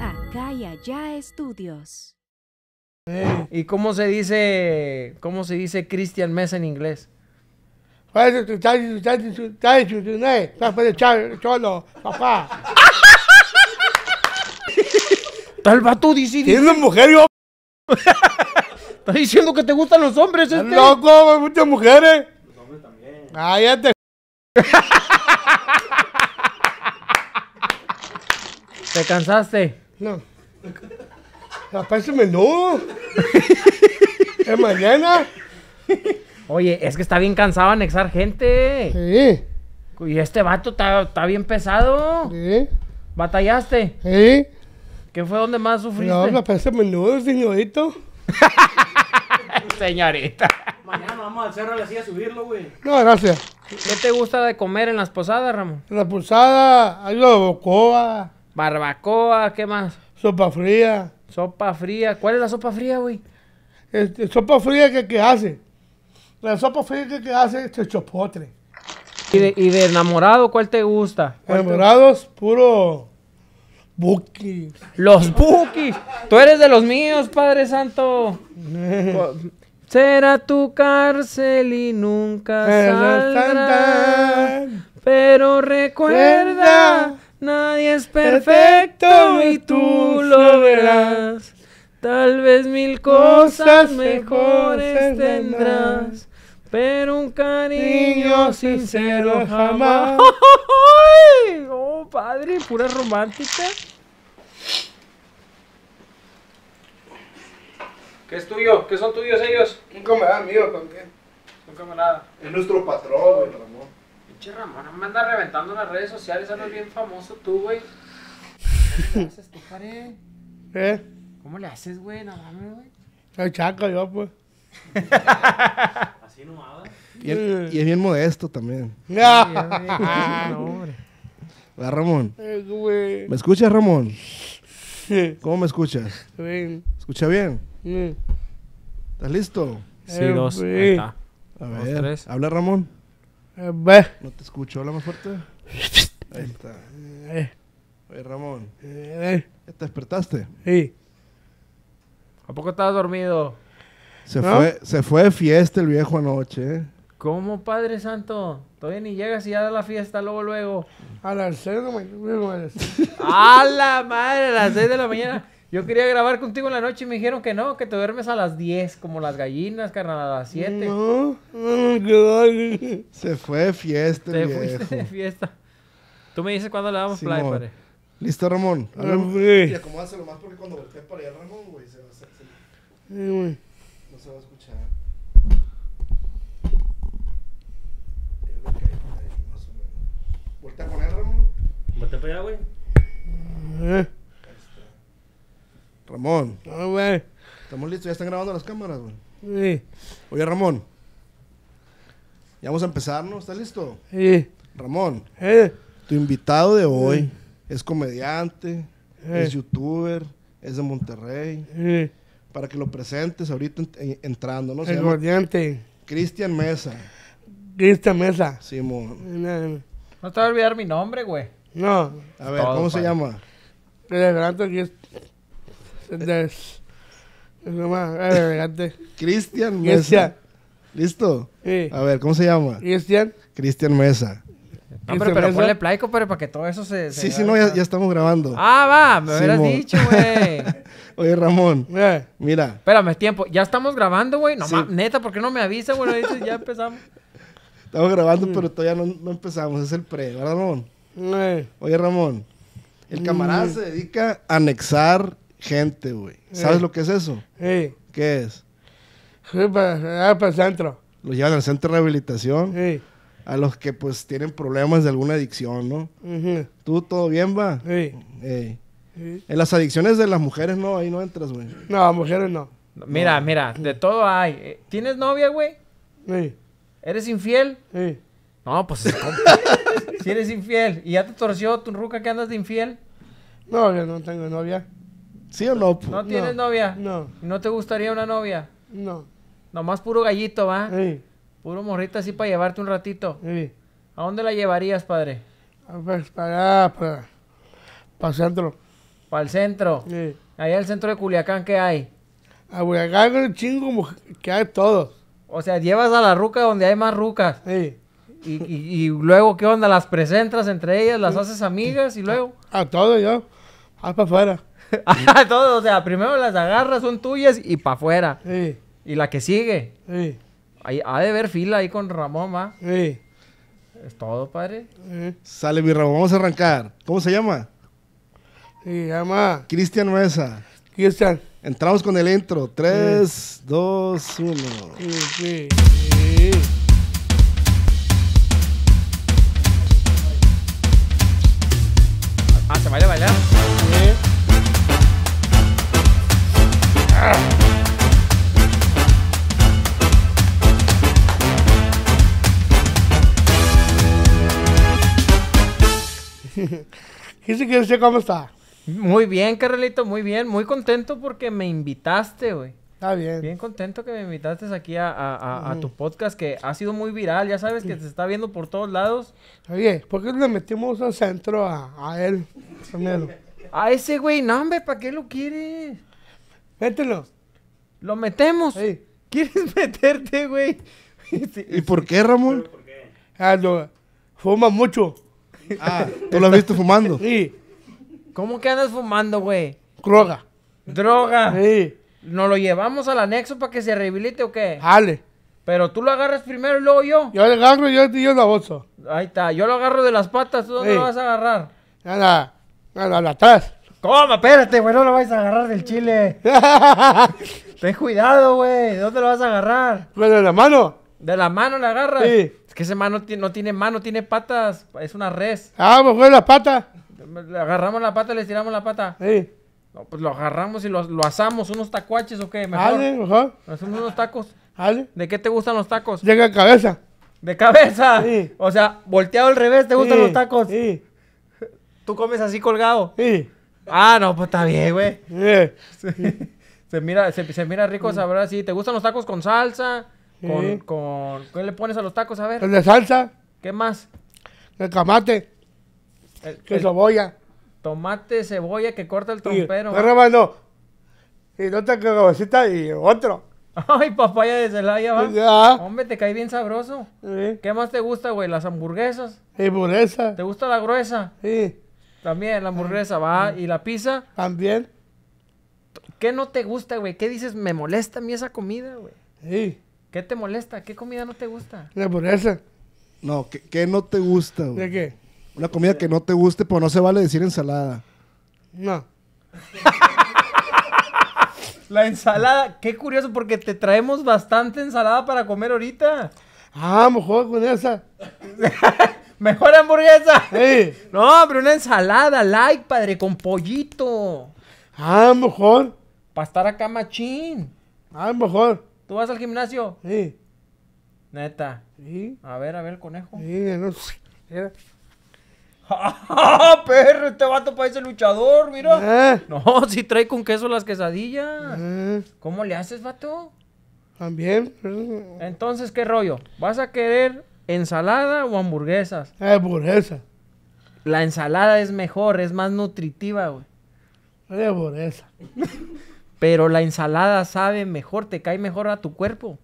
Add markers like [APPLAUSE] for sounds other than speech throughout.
Acá y allá estudios. ¿Y cómo se dice, cómo se dice Christian Mesa en inglés? cholo, pues, papá. Tal vato dice. Es mujer, Estás diciendo que te gustan los hombres, este. Loco, muchas mujeres. Los hombres también. te [LAUGHS] ¿Te cansaste? No. La parece menudo. ¿Es mañana? Oye, es que está bien cansado anexar gente. Sí. Y este vato está, bien pesado. Sí. ¿Batallaste? Sí. ¿Qué fue donde más sufriste? No, la parece menudo, señorito. [LAUGHS] Señorita. Mañana vamos al cerro así a subirlo, güey. No, gracias. ¿Qué te gusta de comer en las posadas, Ramón? En la posada, lo de bocoa. Barbacoa, ¿qué más? Sopa fría. Sopa fría. ¿Cuál es la sopa fría, güey? Este, sopa fría que, hace. La sopa fría que, hace el chopotre. ¿Y de, enamorado cuál te gusta? Enamorados, puro Buki. Los Buki. Tú eres de los míos, Padre Santo. [LAUGHS] Será tu cárcel y nunca saldrá. Pero recuerda Nadie es perfecto, y tú lo verás. Tal vez mil cosas, mejores tendrás, pero un cariño sincero jamás. [LAUGHS] ¡Oh, padre! Pura romántica. ¿Qué es tuyo? ¿Qué son tuyos ellos? Un dan ah, mío, ¿con qué? me nada. Es nuestro patrón, Ramón. Pinche Ramón, me anda reventando las redes sociales, Eres bien famoso tú, güey. ¿Cómo le haces tú, pare? ¿Eh? ¿Cómo le haces, güey? Soy chaco yo, pues. [LAUGHS] Así nomada. Y, es, bien modesto también. [LAUGHS] Hola Ramón. ¿Me escuchas, Ramón? ¿Cómo me escuchas? Bien. ¿Escucha bien? Mm. ¿Estás listo? Sí, dos. Eh, A ver, dos, tres. habla Ramón. Eh, no te escucho, habla más fuerte. Ahí está. Eh, eh. Oye, Ramón. Eh. ¿Te despertaste? Sí. ¿A poco estabas dormido? Se, fue, se fue de fiesta el viejo anoche. ¿Cómo, Padre Santo? Todavía ni llegas y ya da la fiesta luego, luego. A las 6 de la mañana. [LAUGHS] a la madre, a las 6 de la mañana. Yo quería grabar contigo en la noche y me dijeron que no, que te duermes a las 10, como las gallinas, carnal, a las 7. No, ah, se fue de fiesta, Se Se fuiste de fiesta. Tú me dices cuándo le damos play, padre. Listo, Ramón. Y lo más porque cuando volteé para allá, Ramón, güey, se va a hacer. güey. No se va a escuchar. Yo con él, Ramón. Vuelta para allá, güey. Eh. Ramón. Estamos listos, ya están grabando las cámaras, güey. Sí. Oye, Ramón. Ya vamos a empezar, ¿no? ¿Estás listo? Sí. Ramón. Tu invitado de hoy es comediante, es youtuber, es de Monterrey. Para que lo presentes ahorita eh, entrando, ¿no? El comediante. Cristian Mesa. Cristian Mesa. Simón. No, te voy a olvidar mi nombre, güey. No. A ver, ¿cómo se llama? El es a ver, Cristian Mesa. ¿Listo? A ver, ¿cómo se llama? Cristian. Cristian Mesa. No, pero, pero ponle play, pero para que todo eso se... sí, sí, no, ya, estamos grabando. Ah, va, me hubieras dicho, güey. [LAUGHS] Oye, Ramón, eh. mira. Espérame, tiempo. Ya estamos grabando, güey. No, neta, ¿por qué no me avisa, güey? Ya empezamos. Estamos grabando, mm. pero todavía no, empezamos. Es el pre, ¿verdad, Ramón? Eh. Oye, Ramón, el camarada mm. se dedica a anexar gente, güey. Eh. ¿Sabes lo que es eso? Sí. Eh. ¿Qué es? Sí, para, ah, el centro. Los llevan al centro de rehabilitación. Sí. A los que pues tienen problemas de alguna adicción, ¿no? ¿Tú todo bien va? Sí. En las adicciones de las mujeres no, ahí no entras, güey. No, mujeres no. Mira, mira, de todo hay. Eh, ¿Tienes novia, güey? Sí. ¿Eres infiel? Sí. No, pues [LAUGHS] si eres infiel y ya te torció tu ruca que andas de infiel. No, yo no tengo novia. ¿Sí o no? ¿No tienes novia? No. ¿No te gustaría una novia? No. Nomás puro gallito, ¿va? Sí. Puro morrita así para llevarte un ratito. Sí. ¿A dónde la llevarías, padre? Ah, pues para para, para el centro. ¿Para el centro? Sí. Allá en el centro de Culiacán, ¿qué hay? A Culiacán un chingo que hay todos. O sea, llevas a la ruca donde hay más rucas. Sí. Y, y, y luego, ¿qué onda? ¿Las presentas entre ellas? ¿Las haces amigas? ¿Y luego? A, todo yo. A para afuera. [LAUGHS] todo, o sea, primero las agarras, son tuyas y pa' afuera. Y la que sigue. Sí. Ahí, ha de ver fila ahí con Ramón, ¿va? Es todo, padre. Sale mi Ramón, vamos a arrancar. ¿Cómo se llama? Se llama. Cristian Mesa. Cristian. Entramos con el intro. 3, 2, 1. Ah, ¿se vaya a bailar? se [LAUGHS] quiere decir? cómo está. Muy bien, Carrelito, muy bien. Muy contento porque me invitaste, güey. Está bien. Bien contento que me invitaste aquí a, tu podcast que ha sido muy viral. Ya sabes que te está viendo por todos lados. Oye, ¿por qué le metimos al centro a, él? A ese güey, no, hombre, ¿para qué lo quieres? Mételo. Lo metemos. ¿Quieres [LAUGHS] meterte, güey? ¿Y por qué, Ramón? ¿Por qué? Ah, fuma mucho. [LAUGHS] Ah, ¿tú lo has visto fumando? Sí. ¿Cómo que andas fumando, güey? Droga. ¿Droga? Sí. ¿Nos lo llevamos al anexo para que se rehabilite o qué? Jale. Pero tú lo agarras primero y luego yo. Yo lo agarro y yo, yo la Ahí está. Yo lo agarro de las patas. ¿Tú dónde lo vas a agarrar? A la, a la, atrás. ¿Cómo? Espérate, güey, no lo vais a agarrar del chile. [LAUGHS] Ten cuidado, güey. ¿Dónde lo vas a agarrar? ¡Pues de la mano. ¿De la mano la agarras? Sí. Es que ese mano no tiene mano, tiene patas. Es una res. Ah, mejor pues, la pata. Le agarramos la pata, le tiramos la pata. Sí. pues lo agarramos y lo, asamos, unos tacuaches o qué, mejor. Ale, mejor. Hacemos unos tacos. Ale. ¿De qué te gustan los tacos? Llega a cabeza. ¿De cabeza? Sí. O sea, volteado al revés, ¿te gustan los tacos? Sí. ¿Tú comes así colgado? Sí. Ah, no, pues está bien, güey. Eh. [LAUGHS] se, mira, se, mira rico, sabrá sí. te gustan los tacos con salsa. Con, con, ¿Qué le pones a los tacos? A ver. El de salsa. ¿Qué más? El camate. El, que cebolla. Tomate, cebolla que corta el trompero. Pero Y no te cabecita y otro. [LAUGHS] Ay, papaya de Celaya, va. Ya. Hombre, te cae bien sabroso. ¿Qué más te gusta, güey? Las hamburguesas. Hamburguesas. ¿Te gusta la gruesa? Sí. También la ah. hamburguesa, va. Ah. ¿Y la pizza? También. ¿Qué no te gusta, güey? ¿Qué dices? Me molesta a mí esa comida, güey. Sí. ¿Qué te molesta? ¿Qué comida no te gusta? La hamburguesa. No, ¿qué, no te gusta, güey? ¿De qué? Una comida que no te guste, pero no se vale decir ensalada. No. [LAUGHS] la ensalada, qué curioso, porque te traemos bastante ensalada para comer ahorita. Ah, mejor con esa. [LAUGHS] Mejor hamburguesa. Sí. [LAUGHS] No, pero una ensalada, like, padre, con pollito. Ah, mejor. Para estar acá machín. Ah, mejor. ¿Tú vas al gimnasio? Sí. Neta. Sí. A ver, a ver, conejo. Sí, no sé. [LAUGHS] ¡Ah, perro! Este vato parece luchador, mira. Ah. No, si trae con queso las quesadillas. Ah. ¿Cómo le haces, vato? También. Entonces, ¿qué rollo? ¿Vas a querer ¿Ensalada o hamburguesas? Eh, hamburguesa. La ensalada es mejor, es más nutritiva, güey. Eh, Pero la ensalada sabe mejor, te cae mejor a tu cuerpo.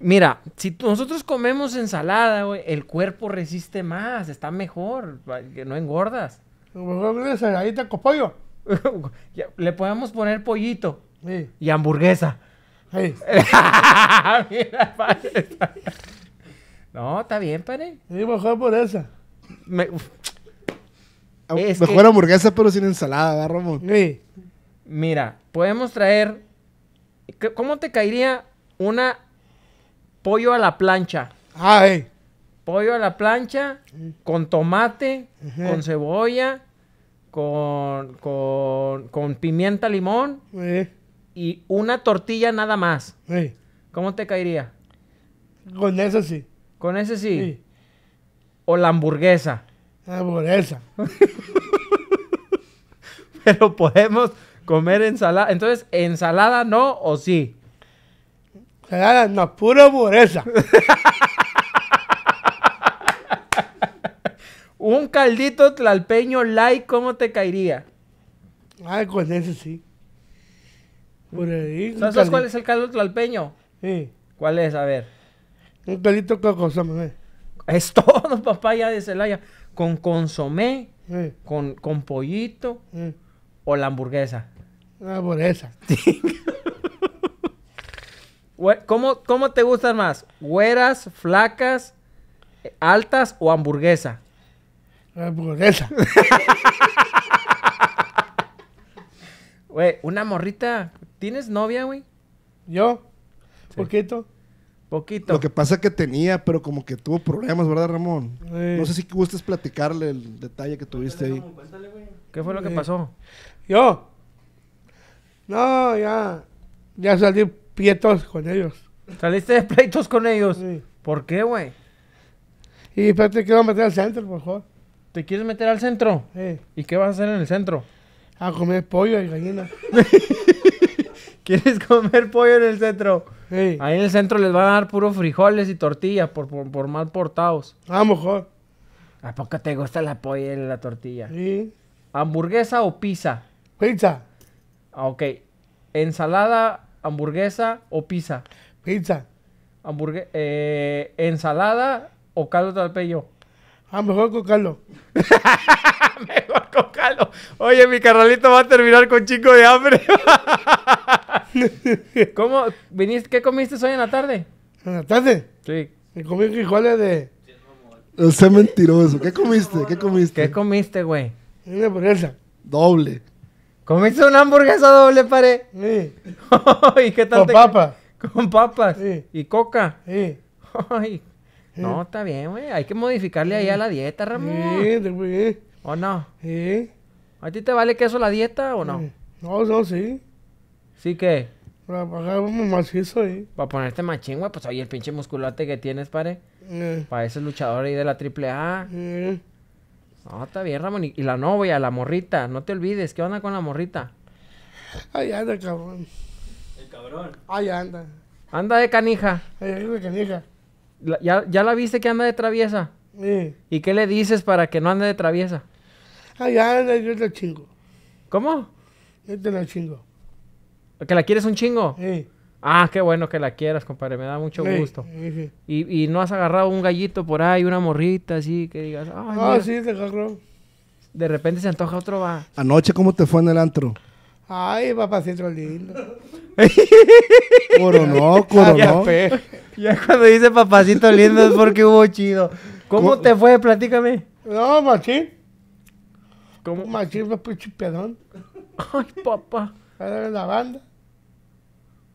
Mira, si nosotros comemos ensalada, güey, el cuerpo resiste más, está mejor, que no engordas. Ahí ensaladita con pollo. [LAUGHS] Le podemos poner pollito y hamburguesa. [LAUGHS] Mira, No, está bien, padre. mejor por esa. mejor hamburguesa, pero sin ensalada, ¿verdad, Ramón? Sí. Mira, podemos traer. ¿Cómo te caería una pollo a la plancha? Ay. Pollo a la plancha, con tomate, con cebolla, con, con, pimienta limón y una tortilla nada más, sí. ¿cómo te caería? Con eso sí. ¿Con ese sí? sí. ¿O la hamburguesa? La hamburguesa. [LAUGHS] Pero podemos comer ensalada. Entonces, ¿ensalada no o sí? Ensalada no, pura hamburguesa. [LAUGHS] Un caldito tlalpeño light, ¿cómo te caería? Ay, con eso sí. ¿Sabes cuál es el caldo tlalpeño? Sí. ¿Cuál es? A ver. Un calito con consomé. Es [LAUGHS] todo, papá, ya de Celaya. Con consomé, con, pollito o la hamburguesa. La hamburguesa. [LAUGHS] ¿Cómo, te gustan más? ¿Güeras, flacas, eh, altas o hamburguesa? La hamburguesa. [LAUGHS] Güey, una morrita. ¿Tienes novia, güey? ¿Yo? Poquito. Poquito. Lo que pasa que tenía, pero como que tuvo problemas, ¿verdad, Ramón? No sé si gustes platicarle el detalle que tuviste ahí. ¿Qué fue lo que pasó? ¿Yo? No, ya. Ya salí pietos con ellos. ¿Saliste de pleitos con ellos? Sí. ¿Por qué, güey? Y te quiero meter al centro, por favor. ¿Te quieres meter al centro? ¿Y qué vas a hacer en el centro? A comer pollo y gallina. [LAUGHS] ¿Quieres comer pollo en el centro? Sí. Ahí en el centro les van a dar puros frijoles y tortillas por, por, mal portados. A ah, lo mejor. ¿A poco te gusta la polla en la tortilla? Sí. ¿Hamburguesa o pizza? Pizza. Ah, ok. ¿Ensalada, hamburguesa o pizza? Pizza. Hamburgue eh, ¿Ensalada o caldo de alpello? A ah, lo mejor con caldo. [LAUGHS] [LAUGHS] Mejor con Oye, mi carralito va a terminar con chico de hambre. [LAUGHS] ¿Cómo? Viniste, ¿Qué comiste hoy en la tarde? ¿En la tarde? Sí. Me comí frijoles de... No sea mentiroso. ¿Qué comiste? ¿Qué comiste? ¿Qué comiste, güey? Una hamburguesa. Doble. ¿Comiste una hamburguesa doble, pare? Sí. [LAUGHS] ¿Y qué tal? Con papas. Con papas. Sí. ¿Y coca? Sí. No, está bien, güey. Hay que modificarle ahí a la dieta, Ramón. Sí, ¿O no? Sí. ¿A ti te vale queso la dieta o no? No, no, sí. ¿Sí qué? Para pagar un macizo ahí. Para ponerte machín, güey. Pues ahí el pinche musculote que tienes, pare. Para ese luchador ahí de la triple A No, está bien, Ramón. Y, la novia, la morrita. No te olvides. ¿Qué onda con la morrita? Ahí anda, cabrón. ¿El cabrón? Ahí anda. Anda de canija. Ahí de canija. ya, la viste que anda de traviesa? Sí. ¿Y qué le dices para que no ande de traviesa? Ay, ya, yo te chingo. ¿Cómo? Yo te la chingo. ¿Que la quieres un chingo? Sí. Ah, qué bueno que la quieras, compadre. Me da mucho gusto. Sí. Y, y, no has agarrado un gallito por ahí, una morrita así, que digas. ah, sí, te agarró. De repente se antoja otro va. Anoche, ¿cómo te fue en el antro? Ay, papacito lindo. [LAUGHS] coronó, no, curo no. ya, cuando dice papacito lindo es porque hubo chido. ¿Cómo, ¿Cómo, te fue? Platícame. No, machín. ¿Cómo? un pinche pedón. Ay, papá. La banda.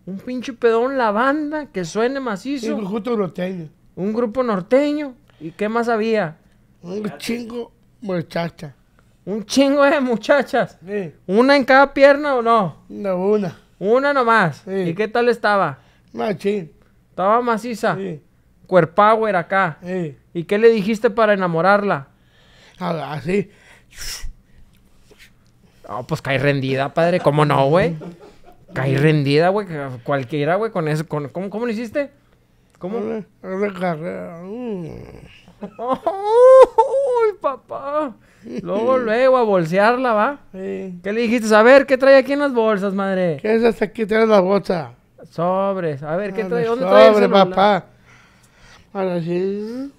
Un pinche pedón, la banda, que suene macizo. Un grupo norteño. Un grupo norteño. ¿Y qué más había? Un chingo muchacha. Un chingo de muchachas. ¿Una en cada pierna o no? No, una. Una nomás. ¿Y qué tal estaba? Machín. Estaba maciza. Sí. Cuerpower acá. ¿Y qué le dijiste para enamorarla? Así. Ah, no, pues cae rendida, padre. ¿Cómo no, güey? Caí rendida, güey. Cualquiera, güey, con eso. Con, ¿cómo, lo hiciste? ¿Cómo? ¡Uy, papá! Luego, luego, a bolsearla, ¿va? Sí. ¿Qué le dijiste? A ver, ¿qué trae aquí en las bolsas, madre? ¿Qué es hasta aquí ¿Tienes la bolsa? Sobres. A ver, ¿qué ah, trae? ¿Dónde trae el papá. Ahora sí.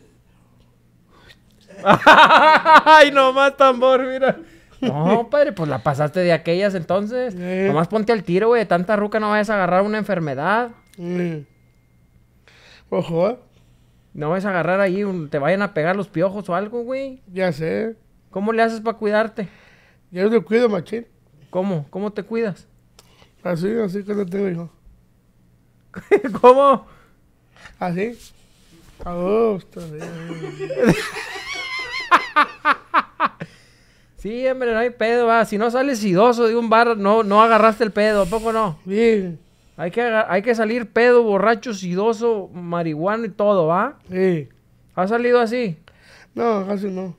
[LAUGHS] ¡Ay, nomás tambor, mira! No, padre, pues la pasaste de aquellas entonces. Nomás ponte al tiro, güey. De tanta ruca no vayas a agarrar una enfermedad. Ojo. No vayas a agarrar ahí, un... te vayan a pegar los piojos o algo, güey. Ya sé. ¿Cómo le haces para cuidarte? Yo te cuido, machín. ¿Cómo? ¿Cómo te cuidas? Así, así que no tengo hijo. [LAUGHS] ¿Cómo? Así. A [LAUGHS] Sí, hombre, no hay pedo, va. Si no sales sidoso de un bar, no, no agarraste el pedo, tampoco poco no? Sí. Hay que, hay que salir pedo, borracho, sidoso, marihuana y todo, ¿va? Sí. ¿Ha salido así? No, casi no.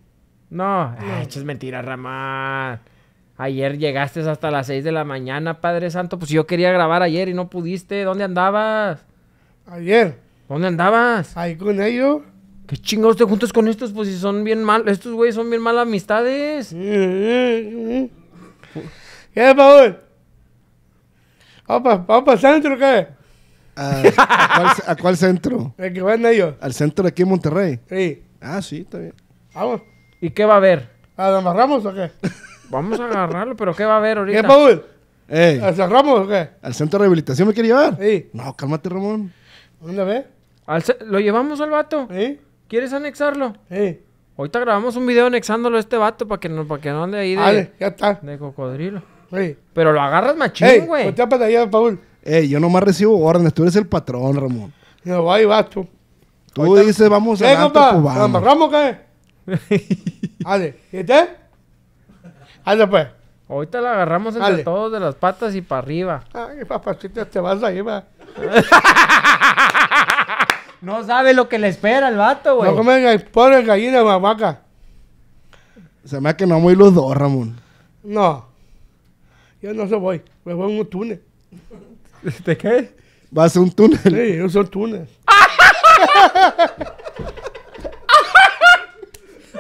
No, Ay, es mentira, Ramán. Ayer llegaste hasta las 6 de la mañana, Padre Santo. Pues yo quería grabar ayer y no pudiste. ¿Dónde andabas? Ayer. ¿Dónde andabas? Ahí con ellos. ¿Qué chingados te juntas con estos? Pues si son bien mal, estos güeyes son bien malas amistades. ¿Qué, Paul? ¿Vamos para el centro qué? Ah, ¿A, cuál, centro? El que van ellos. ¿Al centro de aquí en Monterrey? Sí. Ah, sí, está bien. Vamos. ¿Y qué va a haber? ¿A amarramos o qué? Vamos a agarrarlo, pero ¿qué va a haber ahorita? ¿Qué, Paul? Ey. ¿Al o qué? ¿Al centro de rehabilitación me quiere llevar? Sí. No, cálmate, Ramón. ¿Dónde ve? ¿Lo llevamos al vato? Sí. ¿Quieres anexarlo? Sí. Ahorita grabamos un video anexándolo a este vato para que no, para que no ande ahí de, ya está. de cocodrilo. Sí. Pero lo agarras machín, güey. para allá, Paul. Ey, yo nomás recibo órdenes, tú eres el patrón, Ramón. Yo voy y vas tú. Tú dices, vamos a ¿Qué, a cubano. qué? Dale. ¿Y usted? Dale, pues. Ahorita lo agarramos entre todos de las patas y para arriba. Ay, papacito, te vas ahí, va. [LAUGHS] No sabe lo que le espera el vato, güey. No comen pobre gallina mamaca. Se me ha quemado muy los dos, Ramón. No. Yo no se voy. Me voy a un túnel. [LAUGHS] ¿De qué? ¿Vas a un túnel? Sí, yo soy túnel. [LAUGHS]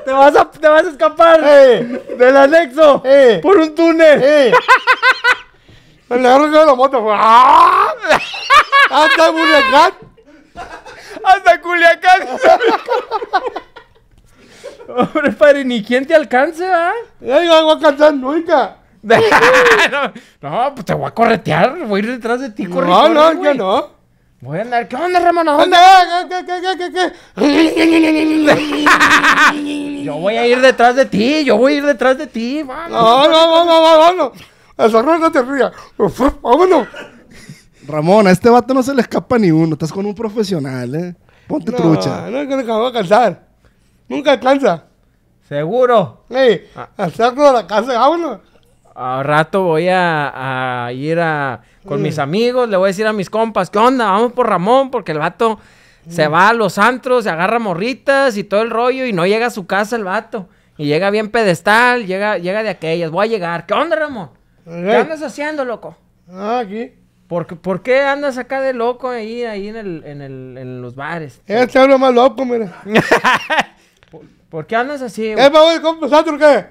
te, vas a, te vas a escapar eh. del anexo eh. por un túnel. Eh. [LAUGHS] El negro de la moto. ¡Ah! muy ah, hasta Culiacán. [LAUGHS] Hombre, padre, ni quién te alcance, ¿ah? Ay, [LAUGHS] no voy a alcanzar nunca. no, pues te voy a corretear, voy a ir detrás de ti corriendo. No, no, yo no. Voy a andar, ¿qué onda, Ramón? ¿Dónde? ¿Qué, qué, qué, qué, [LAUGHS] yo voy a ir detrás de ti, yo voy a ir detrás de ti, vamos. No, no, no, no, no, no. no te ría. Vámonos. Ramón, a este vato no se le escapa ni uno. Estás con un profesional, ¿eh? Ponte trucha. No, no, no, voy a cansar. Nunca cansa. ¿Seguro? Ey, ah. la casa, vámonos. A rato voy a, ir a, con mis amigos, le voy a decir a mis compas, ¿qué onda? Vamos por Ramón, porque el vato se va a los antros, se agarra morritas y todo el rollo y no llega a su casa el vato. Y llega bien pedestal, llega, llega de aquellas, voy a llegar. ¿Qué onda, Ramón? ¿Qué andas haciendo, loco? Ah, aquí. ¿Por, qué andas acá de loco ahí, ahí en, el, en, el, en los bares? Él se habla más loco, mira. [LAUGHS] ¿Por, qué andas así? ¿Eh papá, ¿cómo estás, qué?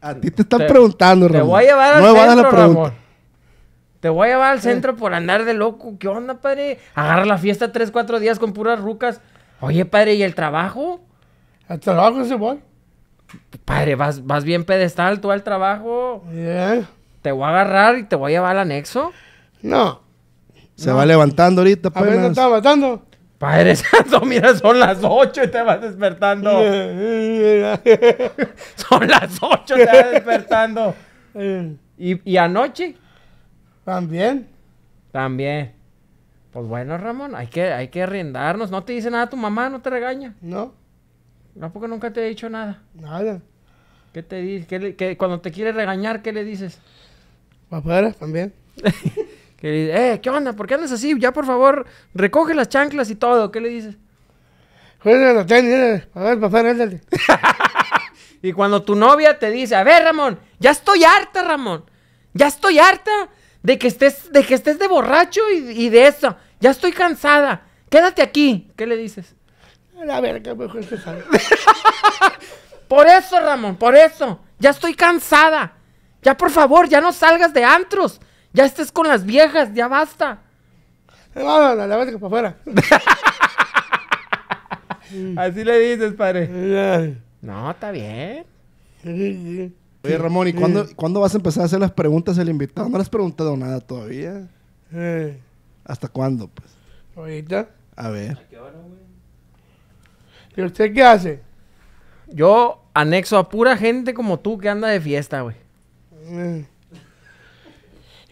A ti te están preguntando, Ramón. Te voy a llevar no al centro, eh. la pregunta. Te voy a llevar al centro por andar de loco. ¿Qué onda, padre? Agarra la fiesta tres, cuatro días con puras rucas. Oye, padre, ¿y el trabajo? El trabajo se voy. Padre, vas, bien pedestal tú al trabajo. Eh. Te voy a agarrar y te voy a llevar al anexo. No. Se va levantando ahorita. Pues. padre Padre [LAUGHS] Santo, mira, son las 8 y te vas despertando. [LAUGHS] son las 8 y te vas despertando. [LAUGHS] ¿Y, anoche? También. También. Pues bueno, Ramón, hay que, hay que arrendarnos. ¿No te dice nada tu mamá? ¿No te regaña? No. no porque nunca te he dicho nada? Nada. ¿Qué te dice? cuando te quiere regañar, ¿qué le dices? papá también. Eh, ¿qué onda? ¿Por qué andas así? Ya, por favor, recoge las chanclas y todo. ¿Qué le dices? a ver, papá, [LAUGHS] y cuando tu novia te dice, a ver, Ramón, ya estoy harta, Ramón. Ya estoy harta de que estés de, que estés de borracho y, de eso. Ya estoy cansada. Quédate aquí. ¿Qué le dices? ver, que mejor te [LAUGHS] por eso, Ramón, por eso. Ya estoy cansada. Ya, por favor, ya no salgas de antros. Ya estés con las viejas, ya basta. Eh, vámonos, la, vas para afuera. [LAUGHS] Así le dices, padre. No, está bien. Oye, Ramón, ¿y cuándo, cuándo vas a empezar a hacer las preguntas al invitado? No le has preguntado nada todavía. Eh. ¿Hasta cuándo, pues? Ahorita. A ver. ¿Y usted qué hace? Yo anexo a pura gente como tú que anda de fiesta, güey. Eh.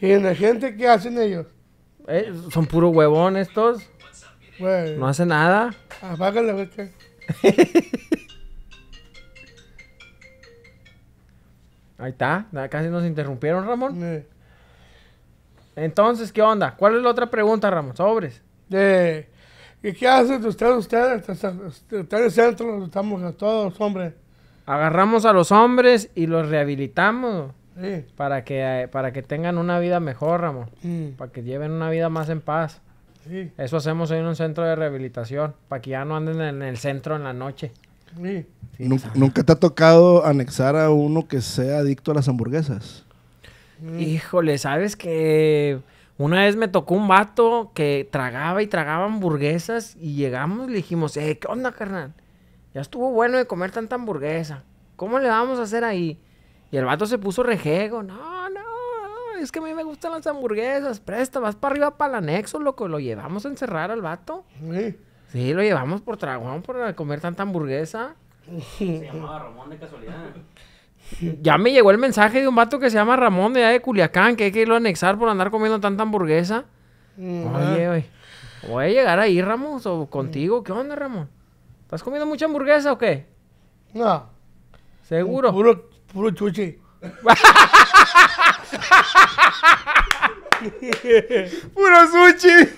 ¿Y en la gente qué hacen ellos? Eh, son puro huevón estos. No hace nada. Apágale, güey. [LAUGHS] Ahí está, casi nos interrumpieron, Ramón. Entonces, ¿qué onda? ¿Cuál es la otra pregunta, Ramón? Sobres. De, ¿Y qué hacen ustedes, ustedes? el centro. estamos a todos hombres. Agarramos a los hombres y los rehabilitamos. Para que, eh, para que tengan una vida mejor, Ramón. Mm. Para que lleven una vida más en paz. Eso hacemos en un centro de rehabilitación, para que ya no anden en el centro en la noche. Sí. nunca, te ha tocado anexar a uno que sea adicto a las hamburguesas? Mm. Híjole, ¿sabes que Una vez me tocó un vato que tragaba y tragaba hamburguesas y llegamos y le dijimos, eh, ¿qué onda, carnal? Ya estuvo bueno de comer tanta hamburguesa. ¿Cómo le vamos a hacer ahí? Y el vato se puso rejego. No, no, es que a mí me gustan las hamburguesas. Presta, vas para arriba para el anexo, loco. Lo llevamos a encerrar al vato. Sí, sí lo llevamos por tragón por comer tanta hamburguesa. Se llamaba Ramón de casualidad. [LAUGHS] Ya me llegó el mensaje de un vato que se llama Ramón de allá de Culiacán, que hay que irlo a anexar por andar comiendo tanta hamburguesa. Mm, ah. Oye, Voy a llegar ahí, Ramos, o contigo. ¿Qué onda, Ramón? ¿Estás comiendo mucha hamburguesa o qué? No. ¿Seguro? puro chuchi. [LAUGHS] puro sushi.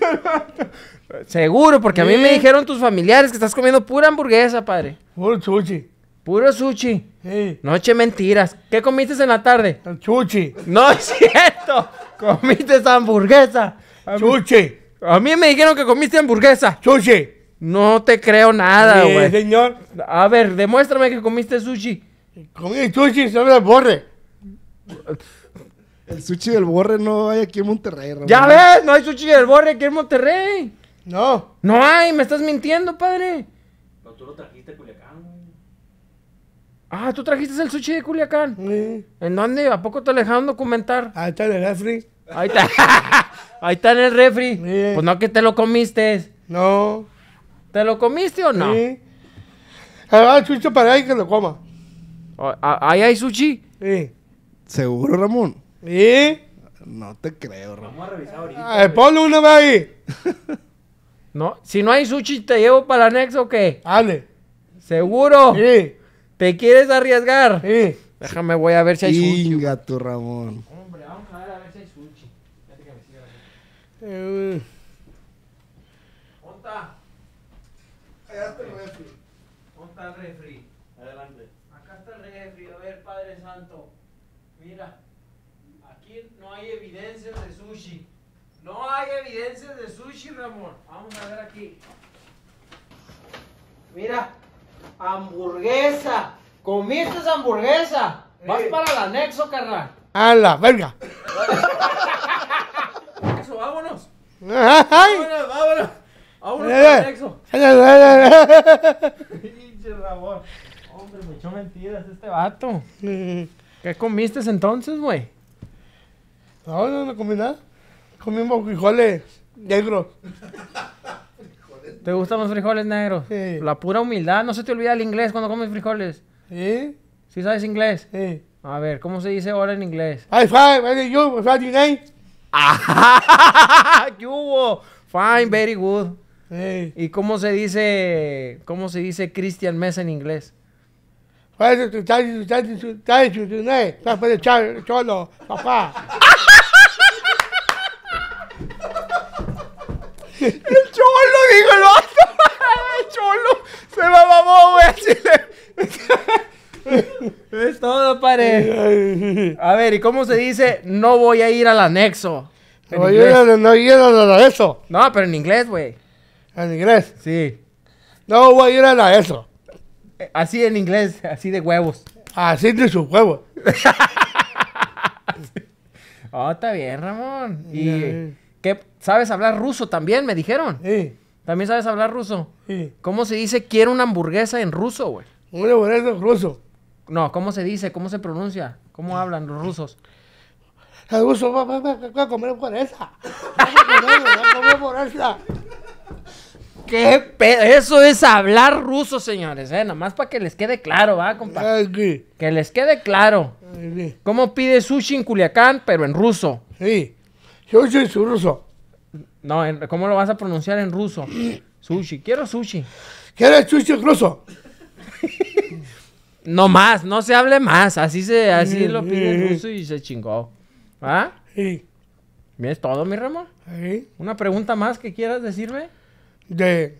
Seguro, porque a mí me dijeron tus familiares que estás comiendo pura hamburguesa, padre. Puro sushi. Puro sushi. Sí. Noche mentiras. ¿Qué comiste en la tarde? Chuchi. No es cierto. Comiste esa hamburguesa. Sushi. A mí me dijeron que comiste hamburguesa. Chuchi. No te creo nada, güey. señor. A ver, demuéstrame que comiste sushi. Comí el sushi, sobre borre. El sushi del borre no hay aquí en Monterrey, Ya ves, no hay sushi del borre aquí en Monterrey. No. No hay, me estás mintiendo, padre. No, tú lo trajiste a Culiacán. Ah, tú trajiste el sushi de Culiacán. Sí. ¿En dónde? ¿A poco te dejaron documentar? Ahí está en el refri. Ahí está, [LAUGHS] Ahí está en el refri. Pues no que te lo comiste. No. ¿Te lo comiste o no? Sí. el sushi para ahí que lo coma. Ah, ah, ¿Ahí hay sushi? Sí. ¿Seguro, Ramón? Sí. No te creo, Ramón. Vamos a revisar ahorita. Ay, ah, ponle una vez ahí. [LAUGHS] no, si no hay sushi, ¿te llevo para el anexo o qué? Dale ¿Seguro? Sí. ¿Te quieres arriesgar? Sí. Déjame, voy a ver si hay sushi. Chinga tu Ramón. Hombre, vamos a ver a ver si hay sushi. que me eh, No hay evidencias de sushi, Ramón. Vamos a ver aquí. Mira, hamburguesa. ¿Comiste esa hamburguesa? Vas para el anexo, carnal. A la verga. Eso, vámonos. Ay. Vámonos, vámonos. Vámonos eh, para el anexo. Eh, eh, Pinche Ramón. Hombre, me echó mentiras este vato. ¿Qué comiste entonces, güey? No, no, no comí nada. Comimos frijoles negros. ¿Te gustan los frijoles negros? Sí. La pura humildad. No se te olvida el inglés cuando comes frijoles. ¿Sí? ¿Sí sabes inglés? Sí. A ver, ¿cómo se dice ahora en inglés? High five, you, ¿Qué hubo? Fine, very good. ¿Y cómo se dice, cómo se dice Christian Mesa en inglés? Papá. El cholo, digo, el vato. [LAUGHS] El cholo. Se va mamó, güey. Así le... es todo, padre. A ver, ¿y cómo se dice? No voy a ir al anexo. no, voy a ir al anexo. No, pero en inglés, güey. ¿En inglés? Sí. No voy a ir al anexo. Eh, así en inglés, así de huevos. Así de sus huevos. oh, [LAUGHS] está bien, Ramón. ¿Y qué, ¿Sabes hablar ruso también? Me dijeron. Sí. ¿También sabes hablar ruso? Sí. ¿Cómo se dice quiero una hamburguesa en ruso, güey? Una hamburguesa en ruso. No, ¿cómo se dice? ¿Cómo se pronuncia? ¿Cómo hablan los rusos? a comer hamburguesa. ¿Qué pedo? Eso es hablar ruso, señores, ¿eh? Nada más para que les quede claro, ¿va, compadre? Que les quede claro. ¿Cómo pide sushi en Culiacán, pero en ruso? Sí. Sushi en ruso. No, ¿cómo lo vas a pronunciar en ruso? [CLEARS THROAT] Sushi. Quiero sushi. ¿Quieres sushi ruso? [LAUGHS] No más, no se hable más. Así se, así lo pide en ruso y se chingó. ¿Ah? Sí. Bien, es todo, mi ramo. sí. ¿Una pregunta más que quieras decirme? De,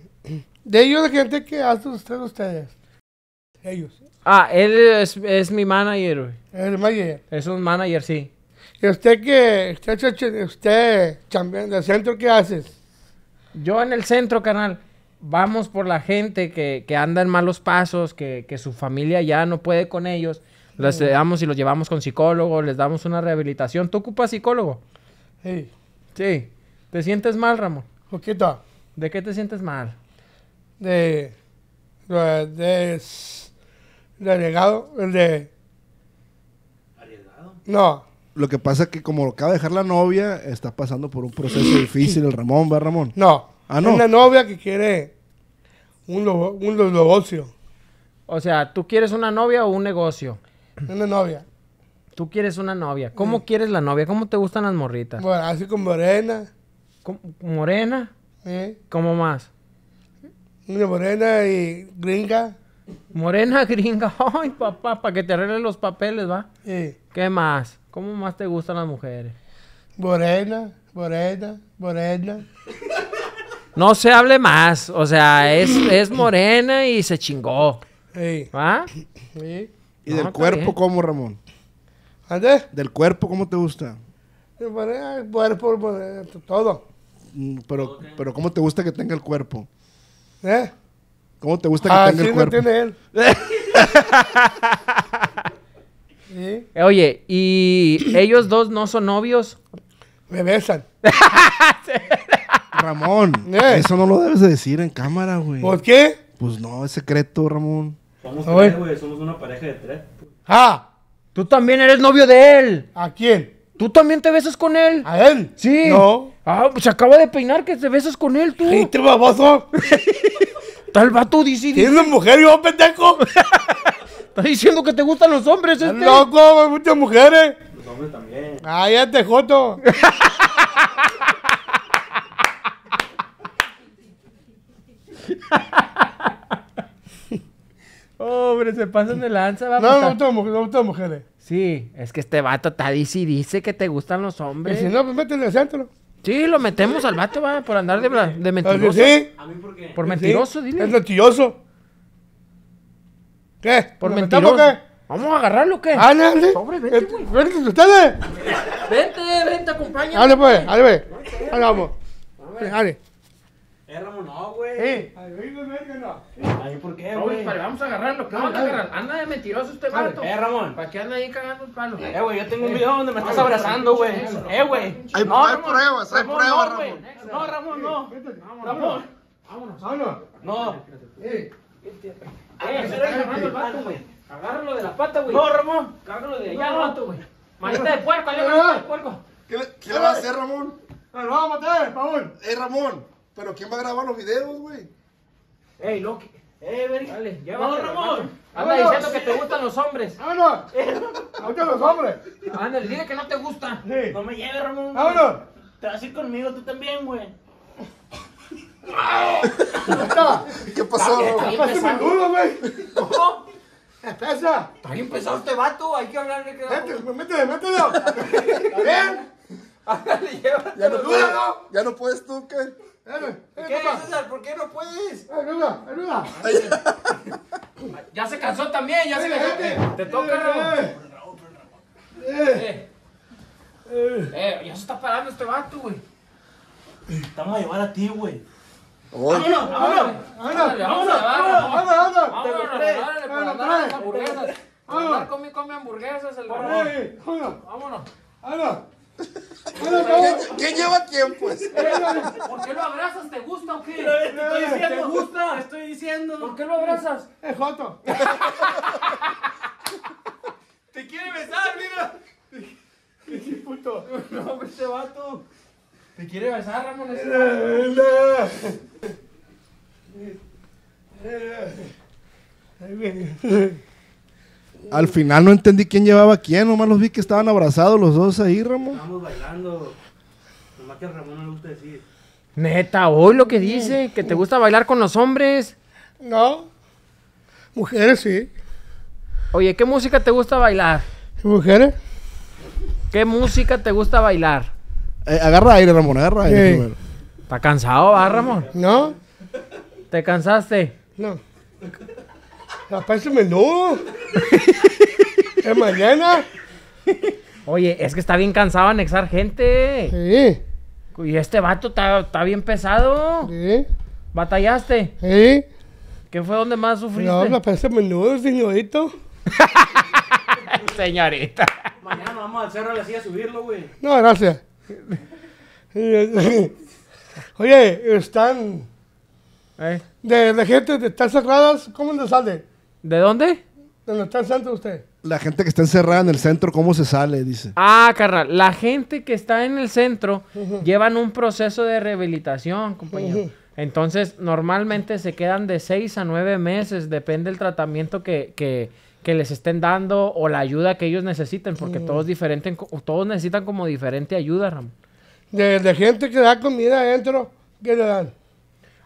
de ellos, de gente que hace usted, ustedes. Ellos. Ah, él es, es mi manager, El manager. Es un manager, sí. ¿Y usted qué? ¿Usted, usted también del centro qué haces? Yo en el centro, canal. Vamos por la gente que, anda en malos pasos, que, su familia ya no puede con ellos. Los mm. damos y los llevamos con psicólogo, les damos una rehabilitación. ¿Tú ocupas psicólogo? Sí. Sí. ¿Te sientes mal, Ramón? Poquito. ¿De qué te sientes mal? De. de. de. de de. No. Lo que pasa es que como acaba de dejar la novia, está pasando por un proceso [CLEARS THROAT] difícil el Ramón, ¿verdad Ramón? No. Ah, no. una novia que quiere un, negocio. O sea, ¿tú quieres una novia o un negocio? Una novia. Tú quieres una novia. ¿Cómo quieres la novia? ¿Cómo te gustan las morritas? Bueno, así con morena. ¿Con, ¿Morena? ¿Eh? ¿Cómo más? Una morena y gringa. Morena, [LAUGHS] gringa. Ay, papá, para que te arreglen los papeles, ¿va? Sí. ¿Qué más? ¿Cómo más te gustan las mujeres? Morena, morena, morena. No se hable más. O sea, es, es morena y se chingó. ¿Va? ¿Y del cuerpo cómo, Ramón? ¿Del cuerpo cómo te gusta? cuerpo, todo. Mm, pero, pero ¿cómo te gusta que tenga el cuerpo? ¿Eh? ¿Cómo te gusta que ah, tenga el cuerpo? tiene él. [LAUGHS] Oye, ¿y ellos dos no son novios? Me besan. Ramón, [LAUGHS] eh. eso no lo debes decir en cámara, güey. ¿Por qué? Pues no, es secreto, Ramón. Vamos a ver, güey, somos una pareja de tres. Pues. ¡Ah! Tú también eres novio de él. ¿A quién? ¿Tú también te besas con él? ¿A él? Sí. No. Ah, pues acaba de peinar que te besas con él, tú. ¡Qué te baboso! [LAUGHS] Tal vato dice. ¿Tienes una mujer y un pendejo? [LAUGHS] Estás diciendo que te gustan los hombres, este. Loco, hay muchas mujeres. Los hombres también. Ah, ya te joto. Hombre, se pasan de lanza, va. No, me gustan mujeres, mujeres. Sí, es que este vato está dice y dice que te gustan los hombres. Y si no, pues métele al centro. Sí, lo metemos al vato, va, por andar de, ah, mentiroso. ¿A mí por qué? Por mentiroso, dile. Es mentiroso. ¿Qué? ¿Por mentiroso? qué? ¿Vamos a agarrarlo o qué? Ándale. Ah, Pobre, vente, este, güey. Vente, ustedes. Vente, vente, acompáñame. Dale, pues, dale, pues. Dale, vamos. Eh, Ramón, no, güey. Eh. Ahí, ¿por qué, güey? Pues, vamos a agarrarlo. ¿Qué vamos a agarrar? Anda de mentiroso este vato. Eh, Ramón. ¿Para qué anda ahí cagando el palo? Eh, güey, yo tengo un eh. video donde me estás abrazando, güey. Eh, güey. Hay pruebas, hay pruebas, Ramón. No, Ramón, no. Ramón. Vámonos, vámonos. No. Eh. Eh, ah, se pues el vato, güey. Agárralo de la pata, güey. No, Ramón. Agárralo de allá, vato, güey. Manita de puerco, allá manita de puerco. ¿Qué le, qué le va a hacer, Ramón? ¡Lo va a matar, Paul! ¡Eh, Ramón! ¿Pero quién va a grabar los videos, güey? ¡Ey, Loki! ¡Eh, Veri! ¡Dale, ya ¡Vamos, Ramón! Anda diciendo que te gustan los hombres. ¡Vámonos! ¡Me [LAUGHS] eh, gustan los hombres! Ándale, dile que no te gusta. No me lleves, Ramón. ¡Vámonos! Te vas a ir conmigo tú también, güey. ¿Qué pasó? ¿Qué bien güey. ¿Qué Está bien este vato, hay que hablarle. Ya no, puedes, ya no puedes tú, ¿qué? ¿Qué, César? ¿Por qué no puedes? Ya se cansó también, ya se Te toca, eh. Eh. Eh, ya se está parando este vato, güey. Estamos a llevar a ti, güey. ¡Vámonos! ¡Vámonos! ¡Vámonos! ¡Vámonos! ¡Vámonos! ¡Vámonos! Pues, ¡Hamburguesas! ¡Vámonos! hamburguesas ¡Vámonos! ¡Vámonos! ¡Vámonos! lleva tiempo pues? ¿Por qué lo abrazas? ¿Te gusta o qué? Te gusta? Te estoy diciendo. ¿Por qué lo abrazas? ¡Eh, [LAUGHS] ¿Te quiere besar, mira? [LAUGHS] ¿Qué puto? No, este vato. ¿Te quiere besar, Ramón? Al final no entendí quién llevaba a quién, nomás los vi que estaban abrazados los dos ahí, Ramón. Estábamos bailando. Nomás que a Ramón no le gusta decir. Neta, hoy lo que dice, que te gusta bailar con los hombres. No. Mujeres sí. Oye, ¿qué música te gusta bailar? ¿Mujeres? ¿Qué música te gusta bailar? Eh, agarra aire, Ramón, agarra aire ¿Está cansado, va, Ramón? No. ¿Te cansaste? No. Apásame, menudo ¿Es mañana? Oye, es que está bien cansado anexar gente. Sí. Y este vato está bien pesado. Sí. ¿Batallaste? Sí. ¿Qué fue donde más sufriste? No, la pese menudo, señorito. [LAUGHS] Señorita. Mañana vamos al cerro le la a subirlo, güey. No, gracias. [LAUGHS] Oye, están. ¿Eh? De, gente de estar cerradas, ¿cómo se sale? ¿De dónde? ¿Dónde está el centro usted? La gente que está encerrada en el centro, ¿cómo se sale? Dice. Ah, carnal, la gente que está en el centro llevan un proceso de rehabilitación, compañero. Entonces, normalmente se quedan de seis a nueve meses, depende del tratamiento que, que, que les estén dando o la ayuda que ellos necesiten, porque mm. todos, todos necesitan como diferente ayuda, Ramón. De, gente que da comida adentro, ¿qué le dan?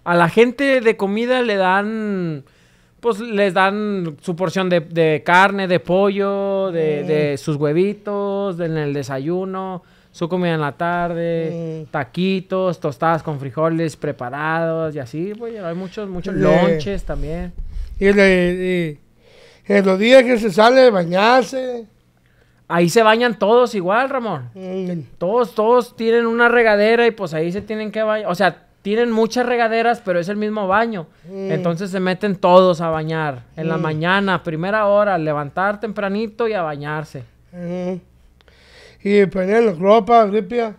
A la gente de comida le dan, pues les dan su porción de, carne, de pollo, de, mm. sus huevitos, en el desayuno, su comida en la tarde, mm. taquitos, tostadas con frijoles preparados y así, pues hay muchos, muchos lonches también. Y, le, en los días que se sale de bañarse. Ahí se bañan todos igual, Ramón. Mm. Todos, todos tienen una regadera y pues ahí se tienen que bañar. O sea, tienen muchas regaderas, pero es el mismo baño. Mm. Entonces se meten todos a bañar. En la mm. mañana, primera hora, levantar tempranito y a bañarse. Y poner la ropa limpia.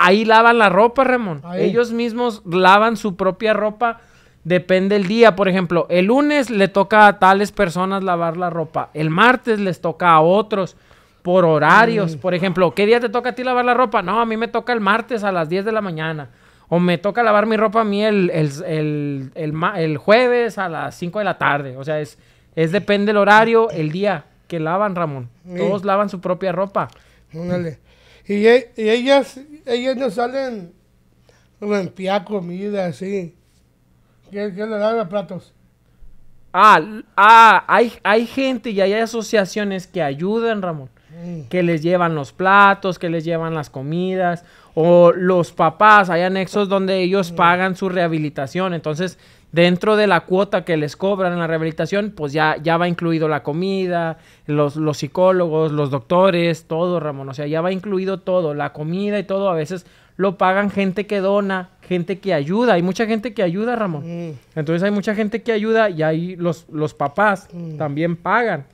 ahí lavan la ropa, Ramón. Ellos mismos lavan su propia ropa depende el día. Por ejemplo, el lunes le toca a tales personas lavar la ropa, el martes les toca a otros por horarios. Mm. Por ejemplo, ¿qué día te toca a ti lavar la ropa? No, a mí me toca el martes a las 10 de la mañana. O me toca lavar mi ropa a mí el, el, jueves a las 5 de la tarde. O sea, es, es depende el horario, el día que lavan, Ramón. Todos lavan su propia ropa. E, y, ellas, ellas no salen a limpiar comida así que, le los platos. Ah, ah hay, hay gente y hay asociaciones que ayudan, Ramón. Que les llevan los platos, que les llevan las comidas. O los papás, hay anexos donde ellos pagan su rehabilitación. Entonces, dentro de la cuota que les cobran en la rehabilitación, pues ya, ya va incluido la comida, los, los, psicólogos, los doctores, todo, Ramón. O sea, ya va incluido todo, la comida y todo. A veces lo pagan gente que dona, gente que ayuda. Hay mucha gente que ayuda, Ramón. Entonces hay mucha gente que ayuda y ahí los, los papás también pagan